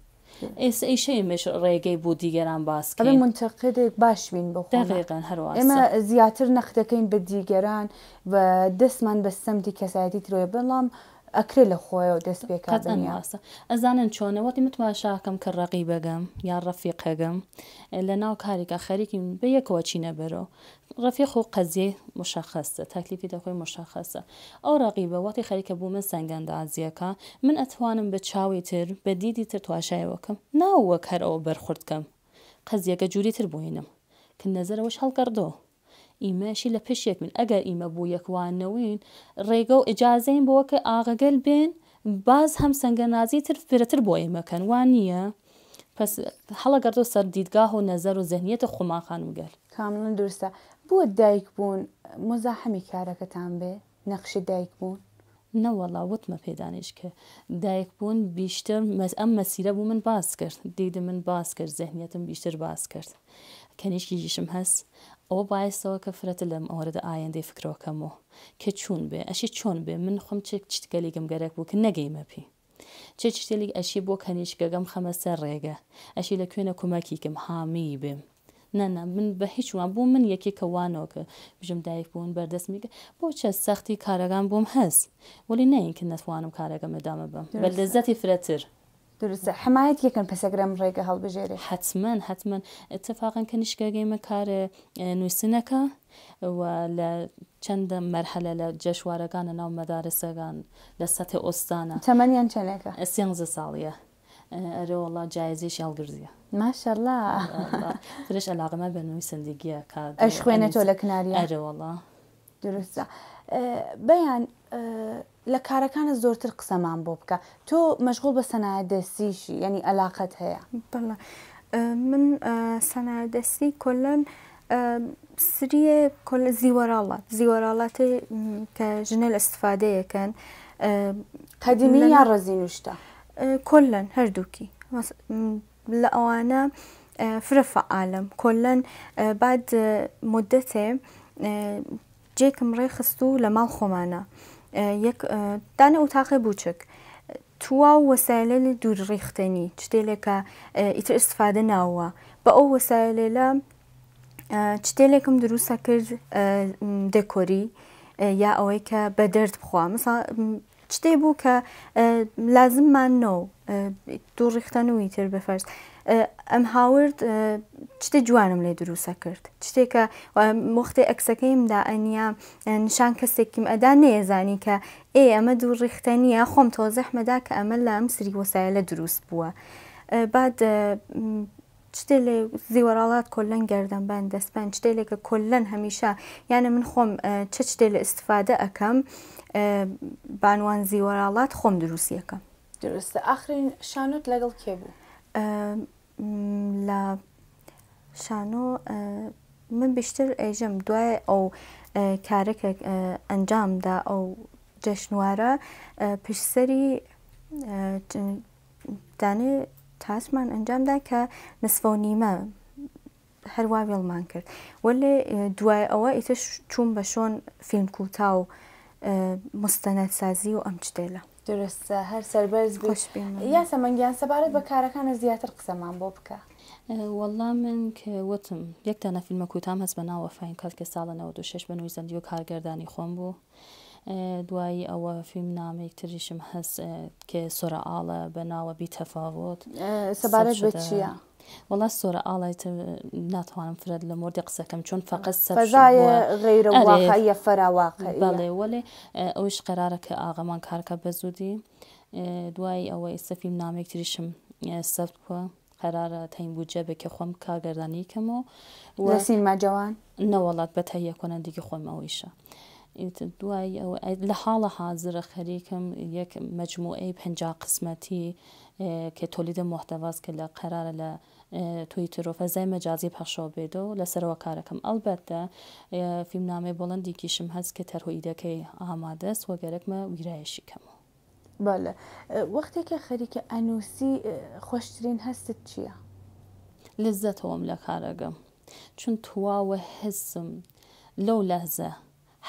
اس ایشەیمش ڕێگەی بۆ دیگەران باس ئەڵێ منتقد باش بین بخ هر واسه اما زیاتر نەخدەکەین به دیگران و من به سمتی کسایتی رو بلام ئەکرێ لە خۆیەوە دەست پێکاتەنیاسە ئەزانن چۆنەوەتی متوان شاکەم کە ڕقی بەگەم یا ڕەفیق هەگەم لە ناو کارێکە خەریکی بە یەکەوە چینە بەرەوە ڕەفیق و قەزیێ مشخصە تەکلیفی دەخۆی مشخصە ئەو ڕقیبەوەتی خەریکە بوو من سەنگەندازیەکە من ئەتوانم بە چاوی تر بە دیدی تر تواشایەوەکەم ناو وەک هەر ئەوە بەرخوردکەم قەزیەکە جووری تر بووینم کە نەزەرەوەش هەڵگەردەوە ئیمەشی لە پشێک من ئەگەر ئیمە بوو یەکوانەوەین ڕێگە و ئجاازین بۆە کە ئاغەگەل بێن باز هەم سەنگە نازی تر فرەتر بۆ ئێمەکەن وان نییە پس هەڵەگەردۆ سەر دیدگاه و نەزەر و زەهنیەتە خۆماخانم گەل کاملن درستە بۆ دایک بوون مزاحمی کارەکەتان بێ نەخشی دایک بوون نەوەڵا وتمە پێدانش کە دایک بوون بیشتر ئەم مەسیرە بوو من باس کرد دیدە من باس کرد زەهنیەتم بیشتر باس کرد کەنیشکیژیشم هەست ئەوە باعثەوە کە فرەتە لەم ئەوەرەدە ئایندەی فکرۆکەمەوە کە چون بێ ئەشی چۆن بێ من خۆم چێک چتگەلی گەمگەرەک بوو کە نەگەیمەپی چێ چتێلی ئەشی بۆ کەنیشگەگەم خەمەسەر ڕێگە ئەشی لە کوێنە کومەکیکم حامی بێم نەنا من بە هیچوان بوو من یەکێکەوانەوەکە بژم دایک بوون بەردەست میگە بۆ چە سەختی کارەکان بۆم هەست وەی نەینکە نەتوانم کارەکەمە دامە بم بە لەزەتی فرەتر درسته حمایت درستە حمایەت یەکەن پسەگرم ڕێگە هەڵبژێری حتمما حتمما اتفاقن کە نیشگەگەیمە کارە اه، نووسینەکە و چند لە چەندە مەرحلە لە جەشوارەکانە ناو مەدارسەکان لە سەتی ئۆستانە تەمەنیان چەندێکە اه، سێنزە ساڵیە اه، ئەرەوەڵا جایزیش هەڵگرزیە ماشەله فرش ئەلاغمە بە نووی سندگیە کار ئەش تو تۆ ارو کناری درسته بەیان لە کارەکانە زۆرتر قسەمان بۆ بکە تۆ مەشغول بە سەنایدەستیشی ینی ئەلاقت هەیە من سەنایدەستی کلەن سریە کل زیوەراڵە زیوەراڵاتی کە ژنل ئەستفادەیەکەن قەدیمی یا ڕەزی نوشتە کلەن هەردووکی لە ئەوانە فرە فعالم کلەن بعد مدەتێ جێکم ڕێخست و لە ماڵ خۆمانە دانە ئۆتاقی بچک. توا و وەسایلە لە دوور ڕیختنی شتێکە ئیتر استفادە ناوە بە ئەو وەسایلێ لە شتێکم دروستە کرد دەکۆری یا ئەوەی کە بە دەرد بخوا شتێ بوو کە لازممان نۆ دوو ڕیختن و ئیتر بەفەرست ئەم هاورد چتە جوانم لێ دروسە کرد شتێکە مختێ ئەکسەکەیمدا ئەنیا نیشان کەسێکیم ئەدا نێزانی کە ئێ ئەمە دوو ڕیختە نیە خۆم تۆزەحمەدا کە ئەمە لە ئەم سری وەسایە لە دروست بووە بعد شتێ لێ زیوەراڵات کلەن گەردەم بەند دەستپەن شتێکێکە کلەن هەمیشە یانە من خۆم چ شتێ لە استفادە ئەەکەم بانوان زیوەراڵات خۆم دروستیەکەم درستە ئاخرین شانوت لەگەڵ کێ بوو لە شانۆ من بیشتر ئەیژم دوای ئەو کارەکێک ئەنجامدا ئەو جەشنوارە پشسەری دانێ تاسمان ئەنجامدا کە نسفۆ نیمە هەروە وێڵمان کرد وەێ دوای ئەوە ئیتر چوون بە شۆن فیلم کوتا و مستەنەت سازی و ئەم شتێلە درستە هەر سربەرز خۆش یاسە مەنگیان سەبارەت بە کارەکانە زیاتر قسەمان بۆ بکە. وەڵام من کە وتم یەکتانە فیلمە کوتام هەست بە ناوە فین کات کە ساڵە 96 بە نووی زەندی و کارگردانی خۆم بوو دوایی ئەوە فیلم نامەیەک تریشم هەست کە سۆرە ئاڵە بە ناوە بی تەفاوت سەبارەت بە چییە؟ وڵا سۆرە ئاڵای ناتوانم فرد لە مردی قسەکەم چۆن فقط غیرە فراواقعڵێ وەێ ئەوش قرارە کە ئاغەمان کارکە بە زودی دوای ئەوەی سەفیم نامێک تریشم سەفت کووە قرارە تەینبووجە بێکە خۆم کارگەردانی کەمەوە وەسیماجەوان نەوەڵات بە تەیە کۆنەندیگی خۆم ئەویشە. دوای ئەو لە حاڵە حاضرە خەریکم یەک مجموعەی پ قسمەتی کە تۆلیدە محتەواز کە لە قەرارە لە تویتر و فەزای مەجازی پەخشەوە بێتەوە لەسەرەوە کارەکەم ئەلبەتە فیلمنامەی بڵندیکیشم هەست کە تەرهۆیدەکەی ئامادەست وەگەرەکمە ویرایشیکەم. بەە وەختێکە خەریکە ئەنووسی خۆشترین هەستت چییە؟ لەزەتەوەم لە کارەگەم چون تواوە حسم لەو لەهزە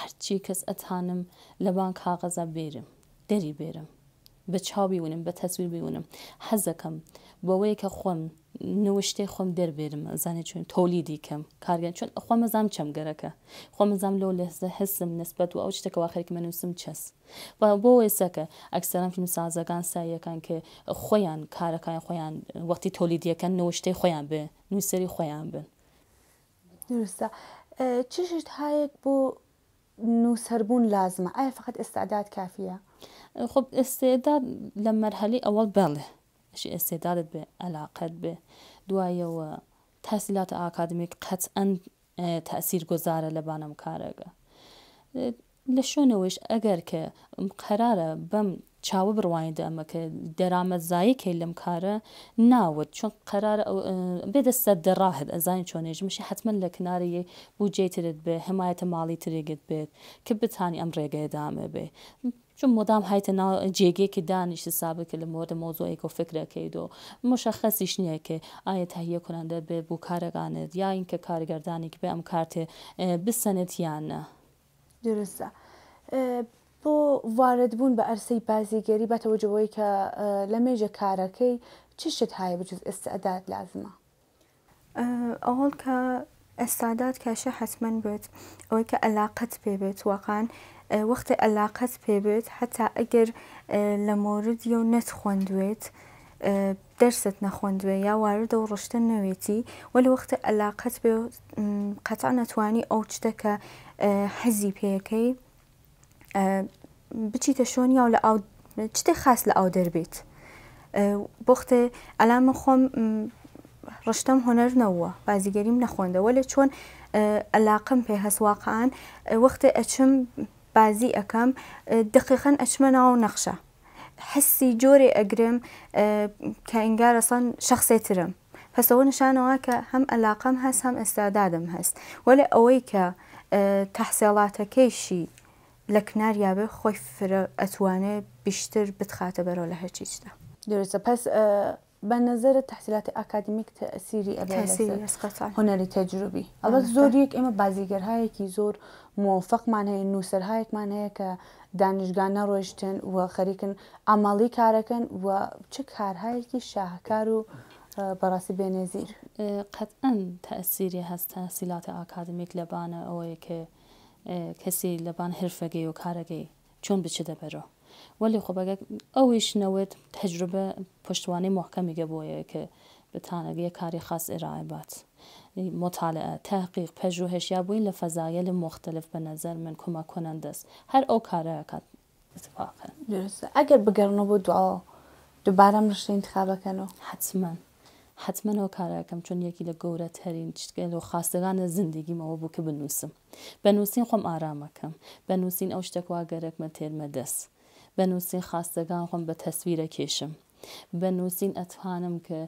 هەرچی کەس ئەتانم لە بانک کاغەزە بێرم دەری بێرم بە چاویونم بە تەسووی بیونم حەزەکەم بەوەی کە خۆم نوشتەی خۆم دەربێرم زانێ چون تۆلی دیکەم کارگەن چون خۆمەزام چەمگەرەکە خۆمەزام لەو لەزە هەسم نسبەت و ئەو شتەکە واخرێک منووسم چەس بۆ وێسەکە ئەکسەران فیلم سازەکان سایەکان کە خۆیان کارەکان خۆیان وەختی تۆلی دیەکەن نوشتەی خۆیان بێ نووسری خۆیان بن درستە چشت هایەک بۆ انه سربون لازمه اي فقط استعداد كافيه خب استعداد لمرحله اول بالي شي استعداد به علاقت به دوايا و تحصیلات ئاکادمیک قەتەن آه، تاثیر گۆزارە لە بانەم کارەگە لە شوێنەوەش ئەگەر کە قەرارە چاوە بڕوانیدا ئەمە کە دەرامەزایەکەی لەم کارە ناوت چۆن قرار بێدە سەر دەڕاهت ئەزانانی چۆنێژمشی حتمما لە کناری بوو جێترت بێ هەمایەتە ماڵی ترێگت بێت کە بتانی ئەم ڕێگەی دامە بێ چون مدام هایتە ناو جێگەیەکی دانیشت سابکە لە مۆدە مۆزۆیکۆ فکرەکەیدۆ مشەخەسیش نییەکە ئاەت هەیە کوەندە بێ بوو کارەگانت یا اینکە کارگەردانێک بێ ئەم کارتێ بسەنێت یانە درستە. بۆ واردبوون بە ئەرسەی بازیگەری بەتەوەجەوەی کە لە مێژە کارەکەی چ شت هاە بجز ئێستعداد لازمە ئەوڵ کە ئەستادات کاشە حەسمەن بێت ئەوەی کە ئەلاقەت پێبێت واقعان وەختی ئەلاقەت پێبێت حتا ئەگەر لە مۆردی و نەت خوندوێت دەرست نەخۆندوێ یا واردە و ڕشتە نەوێتی وە لە وەختە ئەلاقەت بێ قەتان نەتوانی ئەو شتەکە حەزی پێەکەی بچیتە شۆنیا و لە چتێ خاس لە ئەو دەربێت بختێ ئەلامە خۆم ڕشتم هۆنەر نەوە بازیگەریم نەخۆندەوە لە چۆن ئەلاقم پێ هەسواقعان وەختە ئەچم بازی ئەەکەم دقیقەن ئەچمە ناو نەخشە حسی جۆرێ ئەگرم کە ئینگارەسان شخصێترم پسەوە نشانەوە کە هەم ئەلاقم هەست هەم ئێستادادم هەست وەلە ئەوەی کە تەحسێڵاتەکەیشی لە کناریاوێ خۆی فرە ئەتوانێ بیشتر بتخاتە بەرەوە لە هەرچیشدا درستە پس بە نظرە تحصیلات ئاکادمیک تەسیری هوەری تەجروبی ئەڵە زۆریەک ئێمە بازیگەرهایەکی زۆر مۆفقمان هەیە نووسەرهایەکمان هەیە کە دانیشتگانە ڕۆیشتن و خەریکن ئاماڵی کارەکەن و چ کارهایەکی شاهکار و بەڕاستی بێنێزیر قەتەن تەسیری هەست تەسیلاتە ئاکادمیک لەبانە ئەوەیە کە کەسی لەبان هرفەگەی و کارەگەی چۆن بچ دەبەرەوە وەلی خۆبگە ئەویش نەوێت تەجربە پشتوانەی محکەمی گەبووە کە بتانەگە کاری خاص ئێراعبات مطالعه تحقیق پژوهش یا بووین لە فەزایل مختلف بە نظر من کۆمە کۆنەندەست هەر ئەو کارەکات ئەگەر بگەڕنەوە بۆ دوعا دوبارە مشتین انتخابەکەنەوە حتمما حتممەەوە کارەکەم چون یەکی لە گەورەترین لە خاستەکانە زندگیمەوە بوو کە بنووسم بەنووسین خۆم ئارامەکەم بەنووسین ئەو شتێکوا گەرەکمە تێرمە دەست بەنووسین خاستەکان خۆم بە تەسویرە کێشم بەنووسین ئەتوانم کە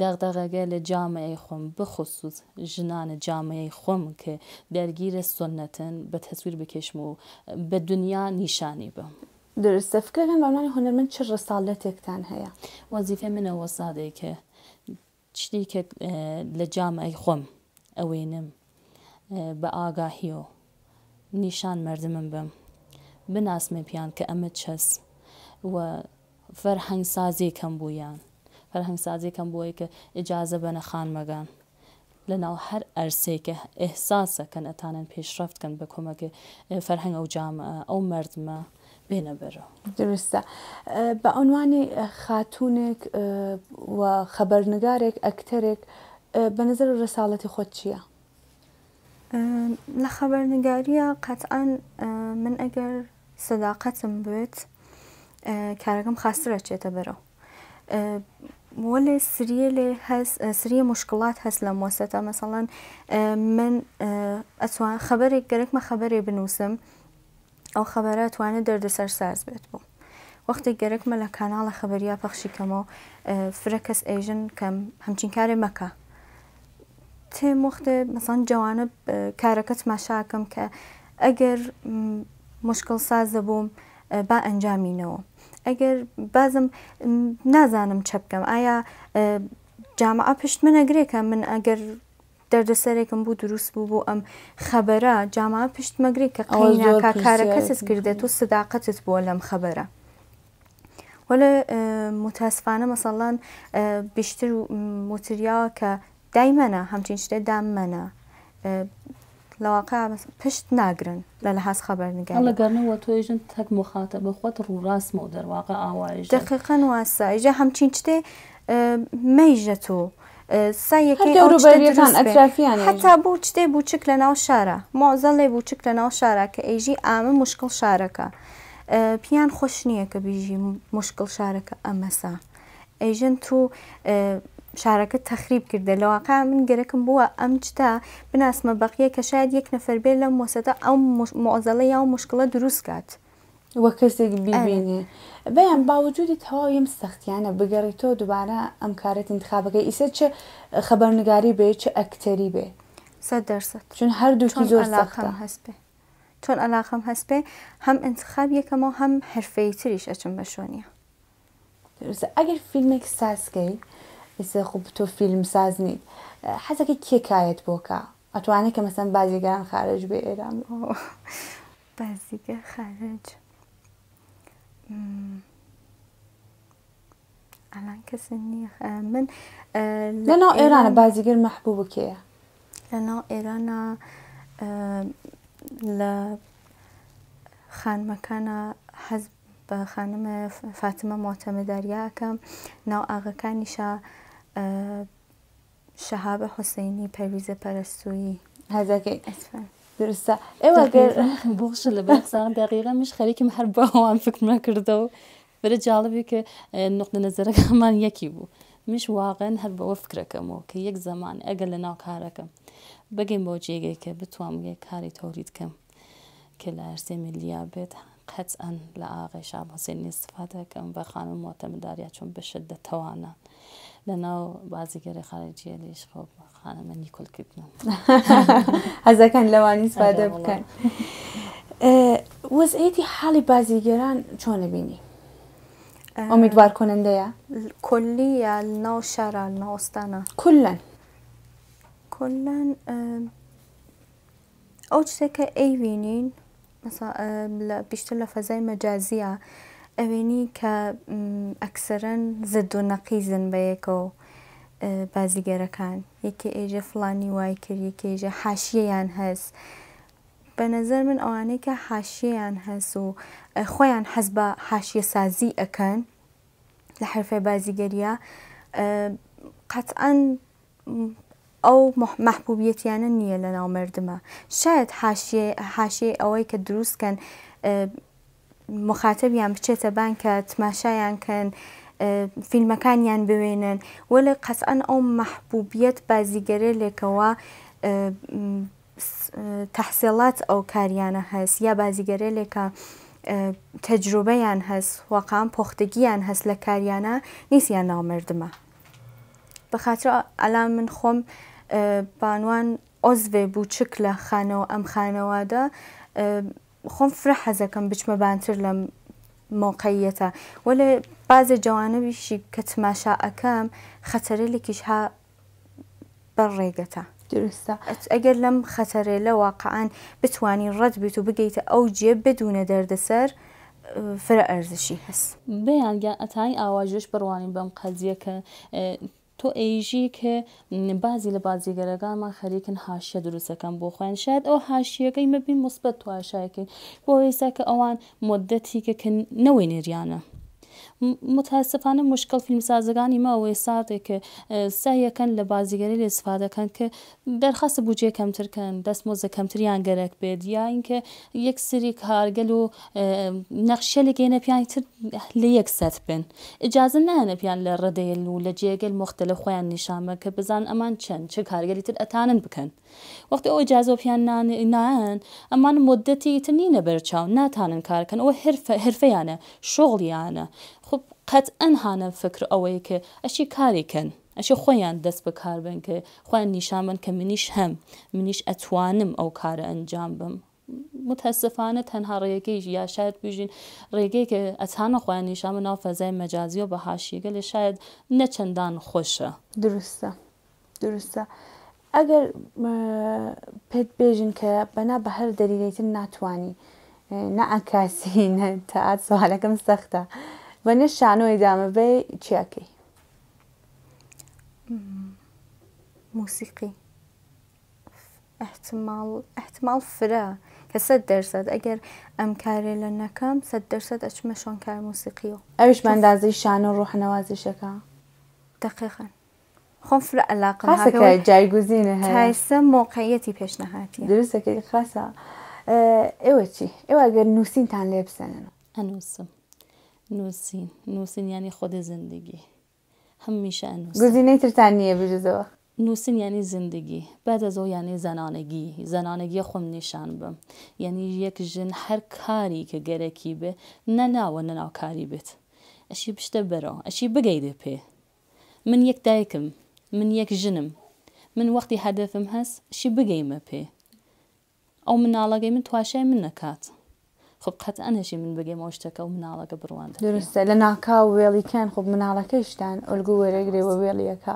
دەغدەغەگە لە جامعی خۆم بخصوص ژنانە جامعی خۆم کە دەرگیرە سنەتەن بە تەسویر بکەشم و بە دنیا نیشانی بم. درستە فکر لەم بەمانی هوەرمەند چ ڕساالەتێکتان هەیە وەزیفە منە وەسادێکە تشتێکت لە جامای خۆم ئەوێنم بە ئاگاهیۆ نیشان مردمم بم بناسمە پیان کە ئەمە چەس وە فەرهەنگ سازیەکەم بوویان فەرهەنگ سازیەکەم بۆی کە ئجازە بەنە خانمەگان لەناو هەر ئەرسێکە ئەحساسەکەن ئەتانن پێشرەفتکەن بە کۆمەکە فەرهەنگ ئەو جامە ئەو مردمە بێنە بەرەوە درستە بە ئەوانوانی خاتونێک و خەبەرنگارێک ئەکتەرێک بە نظر ڕساڵەتی خۆت چییە؟ لە خەبەرنگاریە قەتعاان من ئەگەر سەداقەتم بێت کارەکەم خاسترە چێتە بەرەو. وەێ سریە لێ هەز سریە مشکلات هەست لە مۆسەتە مەسەڵەن من ئەوان خەبەرێک گەرەکمە خەبەرێ بنووسم ئەو خەبەرە توانێت دەردەسەر ساز بێت بوو. وەختی گەرەکمە لە کاناڵە خەبەریا پەخشیکەمەوە فرە کەس ئێژن کەم هەمچین کارێ مەکە. تێم وەختێ مەسان جوانە کارەکەت ماشاکەم کە ئەگەر مشکل ساز دەبووم با ئەنجامینەوە. ئەگەر بازم نازانم چە بکەم ئایا جامعە پشت منەگرێکە من ئەگەر در دەردەسەرێکم بوو دروست بوو بۆ ئەم خەبەرە جاما که کە که کارە کەسس کردێت و سداقتت بووە لەم خەبەرە. ولی متاسفانه مەسەڵان بیشتر و متریاوە کە دایمەنە هەمچین شتێ داممەنە. لەواقع پشت ناگرن لە لەحاس خبر نگەن لەگەرنەوە تۆیژن تەک مخاتە بەخۆت ڕوڕاستمە و دەرواقع ئاواژ دقیقەن واسە ئیژە هەمچین شتێ مەیژە تۆ. سایەکەیتا بوو شتێ بووچک لە ناو شارە مۆزە لێ بووچک لە ناو شارە کە ئەیژی ئامە مشکل شارەکە پیان خۆش نییە کە بیژی مشکل شارەکە ئەمەسا ئەیژن تو شارەکە تەخریب کردە لەواقع من گەرەکەم بووە ئەم چتا بناسمە بەقیە کە شاید یەک نەفەر بێ لەم مۆسەدا ئەو مۆزەڵە یا مشکلە دروستکات. و و کەسێک آره. بیبینێ بەیان باوجودی یعنی تو سەختیانە بگەڕیتەوە دوبارە ئەم کارەت انتخابەکەی خبرنگاری چ خەبەرنگاری بێ چ ئەکتەری بێ چون هر چون زۆر هەست چۆن ئەلاخەم هەست هسته هم انتخاب یەکەمەوە هەم هەرفەی تریش ئەچم بە شوۆنیە ئەگەر فیلمێک سازکەی ایسا خوب تو فیلم ساز نیت حەزەکە کێکایەت بۆکە ئەتوانێت کە مثلا بازیگەران خارج بێ ئێران بازیگە خارج. مم. الان کس نیخ اه، من اه، لنا ایران بازیگر محبوب کیه لنا ایران اه، ل خان مکان حزب خانم فاطمه معتمداریا کم ناو آقا کانیشا شهاب حسینی پرویز پرستویی هذا كي درستە ئێوە بۆش لە بەزانم بەغیرەمش خەریکم هەر بەوان فکرمە کردەوە بەرە جاڵبی کە نقطە نەزەرەکەمان یەکی بوو مش واقعن هەر بەوە فکرەکەمەوە کە یەک زمان ئەگەر لە ناو کارەکەم بگەین بۆ جێگەی کە بتوانم یە کاری تۆریت کەم کە لە ئەرسێ میلیا بێت قەت ئەن لە ئاغێ شابەسێنی سفاتەکەم بە خانم مۆتەمەداریا چۆن بەشت دەتەوانە. لەناو بازیگەری خب، نیکول لەش خۆ خانەمە نیکلکردن هەزەکەن لەوانی سپادە بکەن وەزعێتی حاڵی بازیگەران چۆنە بینی کننده یا؟ کلی یا ناو کلن کلن کولەن سه که ای وینین مثلا بیشتر لفظای مەجازیە ئەوێنی کە ئەکسەرەن زد و نەقیزن بەیەکەوە بازیگەرەکان یەکێ ئێژە فلانی وای کرد یەکێژە حاشیەیان هەست بە نظر من ئەوانەیە کە حاشیەیان هەست و خۆیان حەز بە حاشیە سازی ئەەکەن لە حرفی بازیگەریە قەتعاان ئەو مەحبوبیەتیانە نییە لە ناو مردمە شاید حاشێ ئەوەی کە دروستکەن مخاتبیان بچێتە بانکە تماشایان کەن فیلمەکانیان بوێنن وە لە قەسەن ئەو مەحبوبیت بازیگەرە لێکەوە تەحسیڵات ئەو کاریانە هەست یا بازیگەرە لێکە تەجروبەیان هەست وەقام پۆختگییان هەست لە کاریانە نیسیان ناومردمە بەخاتر ئەلا من خۆم بانوان ئۆزێ بوو چک لە خانەوە ئەم خانەوادە خون فرح خۆم بچ بچمە بانتر لە مۆقعیەتە وە لە کت ما شا اکم خطره خەتەرێکیش ها بر ریگتا درستا اگر لم خطره لواقعا بتوانی رد بیتو بگیتا او جیب بدون درد سر دەردەسەر ارزشی اه، هست بیان بەیانگە اتای آواجوش بروانی بەم قضیه اه، که تۆ ئەیژی کە بازی لە بازیگەرەکانمان خەریکن هاشیە دروستەکەم بۆ خوێن شاید ئەو هاشیەکەی مەبی مثبت تواشایەکەی بۆ ئێستا کە ئەوان مدەتی کە نەوەی نێریانە. متاسفانه مشکل فیلمسازەکانی ماوەی ساتێککە اه، سایەکەن لە بازیگەری لە سفادەکەن کە دەرخواستە بجێ کەمترکەن دەستمۆزە کەمتریان گەرەک بێت یاینکە یەک سری کارگەل و اه، نەخشەلێکێنە پیانتر لە یەک سەت بن ئجازە نانە پیان لە ڕدەیل و لە جێگەل مختە لە خۆیان نیشامە کە بزان ئەمان چەند چه کارگەلی تر ئەتانن بکەن وەختی ئەو جازۆ پیان نان ئەمان مدەتی تر نینە بەرچاو ناتانن کارکەن ئەوە هەرفەیانە شغڵیانە قەت هان فکر ئەوەیە کە ئەشی کن، اشی خۆیان دەست کار بن کە خۆیان نیشان کە منیش هەم منیش اتوانم ئەو کارە انجام بم. متاسفانە تنها ڕێگەیش یا شاید بژین ڕێگەی که ئەچانە خۆیان نیشامە ناو فەزای مەجازی و بەهاشیگە لە شاید نەچەندان درسته، درسته. اگر ئەگەر پێت که کە بەنا بە هەر دەلیلێتن ناتوانی نەعکاسی تا ئات سوالەکەم سەختە. و je šanu i dame چی موسیقی احتمال احتمال فرا که صد درصد اگر ام کاری لنکم صد درصد اچمه شون کار موسیقی اوش من دازی شان و روح نوازی شکا دقیقا خون فرا علاقه خاصه که جایگزینه هست تایسا موقعیتی پیش نهاتی. درسته که خاصه اوه چی؟ اوه اگر نوسین تان لبسنن انوسم نووسین نووسین ینی خۆدە زندگی هەمیشە گزینەی ترتان نییە بجزەوە نووسین ینی زندگی بعد از ئەو یانی زەنانەگی زەنانەگیە خۆم نیشان بم یعنی یەک ژن هەر کاری کە گەرەکی بێ نەناوە نەناوکاری بێت ئەشی پشتە بەرەوە ئەشی بگەیدە پێ من یەک دایکم من یەک ژنم من وەختی هەدەفم هەست شی بگەیمە پێ ئەو مناڵەگەی من تواشای من نەکات خب قەت ئەنەشی من بگەێمەوە شتەکە و مناڵەکە بڕوان درستە لە ناکاو وێڵیکەن خب مناڵەکەیشتان ئۆلگو وەرەگرێەوە وێڵیەکە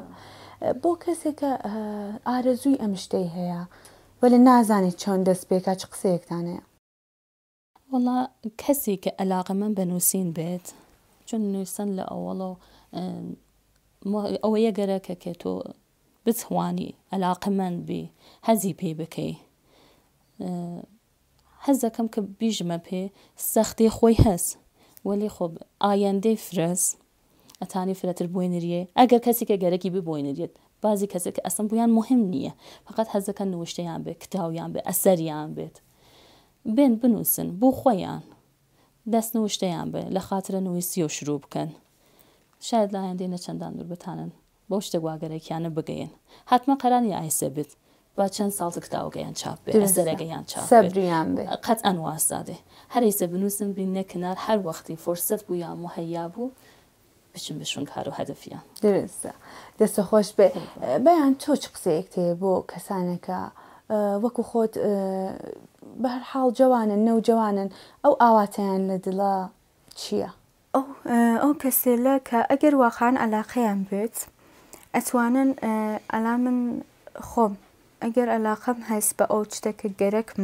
بۆ کەسێکە ئارەزووی ئەم شتەی هەیە وە لە نازانێت چۆن دەست پێکا چ قسەیەکتانەیە وڵا کەسی کە ئەلاقە من بە نووسین بێت چون نووسن لە ئەوڵۆ ئەوە یەگەرەکە کە تۆ بتوانی ئەلاقە من بی هەزی پێی بکەی هەز دەکەم کە بیژمە پێ سەختی خۆی هەس وەلی خۆ ئایندەی فرەس ئەتانی فرەتر بۆینریە ئەگەر کەسێکە گەرەکی ببووینریێت بازی کەسێک کە ئەسم بۆیان مهم نییە فقط هەزەکە نوشتەیان بێت کتاویان بێ ئەسەریان بێت بێن بنووسن بۆ خۆیان دەست نوشتەیان بێ لە خاطرە نوویسی و شروع بکەن شاید لایەن دێنە چەندان دوور بتانن بەو شتە گواگەرەکیانە بگەین هاتمە قەرانی ئایسە بێت با چەند ساڵتە کتاوگەیان چاپ بێ زەرەگەیان چاپ سەبریان بێ قەت ئەنواسادێ هەرێسە بنووسم بین نەکنار هەر وەختی فرسەت بوو یان مهەیا بوو بچم بشون کار و هەدفیان درستە دەستە خۆش بێ بەیان تۆ چ قسەیەک تێ بۆ کەسانەکە وەکو خۆت بە هەر حاڵ جوانن نەو جوانن ئەو ئاواتیان لە دڵە چییە؟ ئەو ئەو کەسێلە کە ئەگەر واخان علاقەیان بێت ئەتوانن ئەلا من خۆم اگر ئەگەر گرک ما بە ئەو شتەکە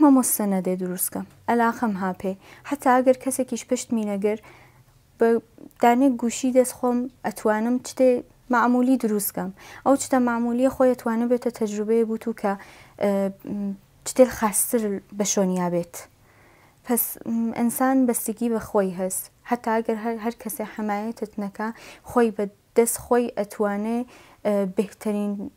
ما کم علاقم ها پی هاپێ حتا کسی کەسێکیش پشت نگر به دانه گوشی دەستخۆم اتوانم چطه معمولی دروستکەم او چطه معمولی خۆی اتوانه به تجربه بوتو که کە خستر بشونی بیت پس انسان پس به بەستگی هست حتی اگر هر هر کسی حمایتت نکه خۆی به دست خۆی اتوانه بهترین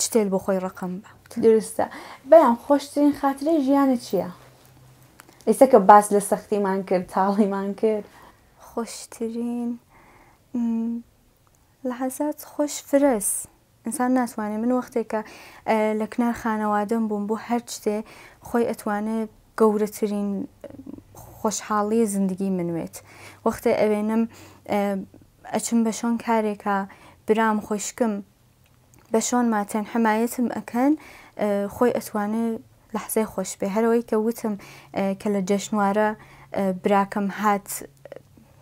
چتێل بۆ خۆی ڕقم بە درستە بەیان خۆشترین خاترێ ژیانە چییە؟ ئێستا کە باس لە سەختیمان کرد تاڵیمان کرد خۆشترین لە حەزات خۆش فرس. ئسان ناتوانێت من وەختێکە لە کنار خانەوادەم بووم بۆ هەر شتێ خۆی ئەتوانێت گەورەترین خۆشحاڵی زندگی منوێت وەختە ئەوێنم ئەچم بە شۆن کارێکە برام خۆشکم بە ما تن حمایەتم اکن خۆی اتوانه لحظه خوش بێ هەرەوەی کە وتم کە لە جەشنوارە براکەم هات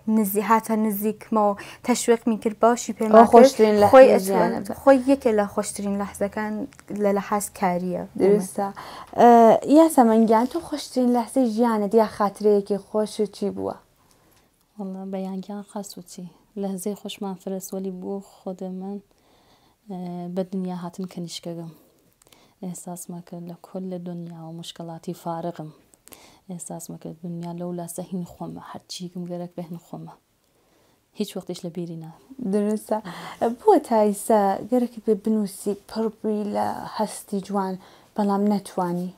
نزی هاتە ما تشویق کرد باشی خو خوی, خۆی یەکێ لە خۆشترین لحظه لە لەحاس کاریە درسته یا سەمەنگیان تو خوشترین لحظه ژیانت یا خاطره یکی خوش چی بووە بەیانگیان لحظه لحظه من من ولی بود خود من بە دنیا هاتن کەنیشکەگەم ئێساس مەکە لە کۆل لە دنیا و مشکلاتی فارغم ئێساس مەکە دنیا لەو لاسە هین خۆمە هەرچیگم گەرەک بهێن خۆمە هیچ وەختیش لە بیرینا درستە بۆ تایسە گەرەکی پێ بنووسی پڕبووی لە هەستی جوان بەڵام نەتوانی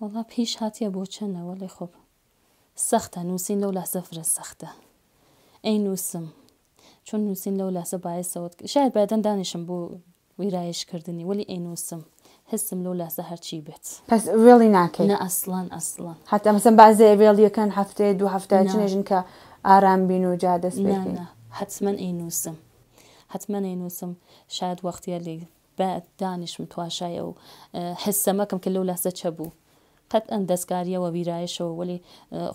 وڵا پیش هاتیە بۆ چەنەوە لێ خۆب سەختە نووسین لەو لاسەفرە سەختە ئەی نووسم چۆن نووسین لەو لاسە باعسەوەت شاید بادەن دانیشم بۆ ویرایشکردنی ولی ئێنووسم. حسم لو لاسه هرچی بێت پس وێڵی ناکەین ئەسلان ئەسلان حتا مەسم بازێ وێڵیەکەن هەفتەیە دوو هەفتە ژنێژن کە ئارام بین و جا دەست حتممە ئینووسم حتممە ئینووسم شاید وەختیە لێ دانیشم تواشایە و اه، حسەمەکەم کە لەو لاسە چە بوو قەت ئەن دەستکاریەوە ویرایشەوە وەلی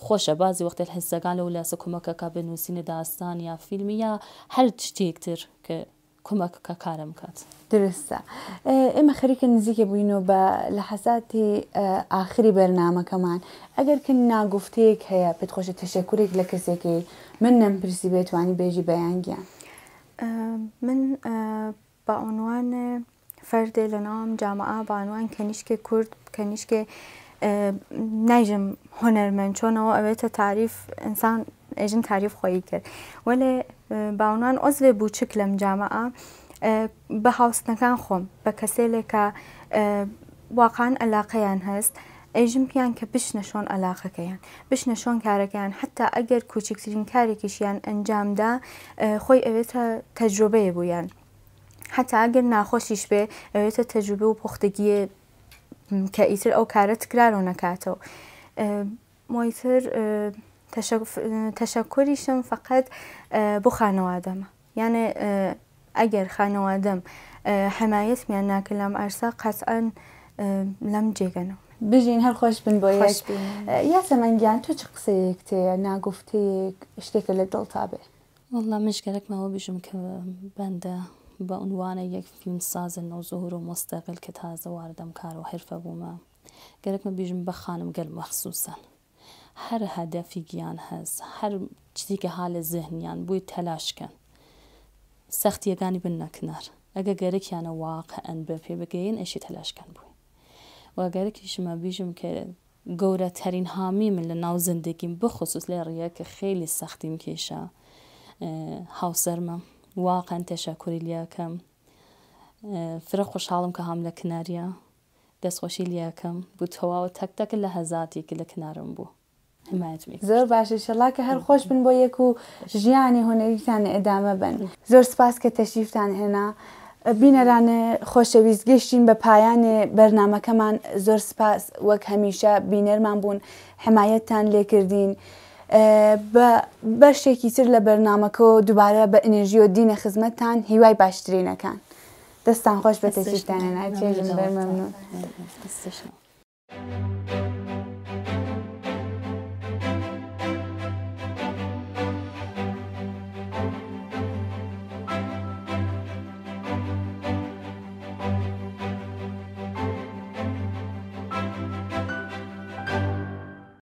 خۆشە بازی وەختێت هەستەگان لە ولاسە کومەکەکە بنووسینە داستان یا فیلمی یا هەر شتێکتر کە کومەکەکە کارم کات. درستە ئێمە خەریکە نزیکە بووینەوە بە لە حەساتی ئاخری بەرنمەکەمان ئەگەر کە ناگفتەیەک هەیە پێتخۆشە تەشەکورێک لە کەسێکی من نەمپرسی بێتوانی بێژی بەیانگیان من بە ئۆنوانە فەردێ لە ناوم جامعە بانوان کەنیشکی کورد کەنیشکی نجم هنرمن چون او اویت تعریف انسان اجن تعریف خواهی کرد ولی با عنوان عضو بوچک لم جامعه واقعا علاقه خۆم هست کەسێلێکە واقعان که هەست ئەیژم پیان که بشنە شۆن نشون بشنە شۆن کارەکەیان حتی اگر کوچکترین انجام ده خوی اویت تجربه بوویان. حتی اگر ناخوشیش به اویت تجربه و پختگی کە ئیتر ئەو کارە تکرارۆ نەکاتەوە مۆیتر تەشەکوریشم فقط بۆ خانەوادەمە یانە یعنی، ئەگەر خانەوادەم حمایەتمیان ناکە لەم ئارسا قەسەن لەم جێگەنەوە بژین هەر خۆش بن بۆ گیان تو تۆ چ قسەیەک تەیە ناگفتەیەک شتێکە لە دڵ تا بێ وڵا مشگەرەکمەوە بژم کە بەندە به عنوان یک نو ظهور و مستقل که تازه واردم کار و حرفه بوومە گەرەکمە بیژم بە خانم گل مخصوصا هر هدفی گیان هست هر چیزی که حال ذهنیان بوی تلاش کن سخت یگانی بن اگر گرک یعنی واقعا به پی گەرەکیانە اشی تلاش کن بوی و تەلاشکەن شما واگەرەکیشمە که گوره ترین حامی من لناو زندگیم بخصوص لیر یک خیلی سختیم کشا کێشە اه، من واقعەن تێشەکوری لیەکەم فرە خۆشحاڵم کە هەم لە کناریە دەستخۆشی لیەکەم بوو تەواوە تەکتەکە لە هەزاتێکی لە کنارم بوو زۆر باشە شەڵا کە هەر خۆش بن بۆ یەک و ژیانی هوەریتان ئەدامە بن زۆر سپاس کە تەشریفتان هێنا بینەرانە خۆشەویست گەشتین بە پایانێ بەرنمەکەمان زۆر سپاس وەک هەمیشە بینەرمان بوون حمایەتتان لێکردین. بە بەشتێکی تر لە بەرنمەکەەوە دووبارە بە ئەنێژیۆ دینە خزمەتتان هیوای باشترینەکان دەستان خۆش بە تێشتانە ناچێژن بەرمەمنون.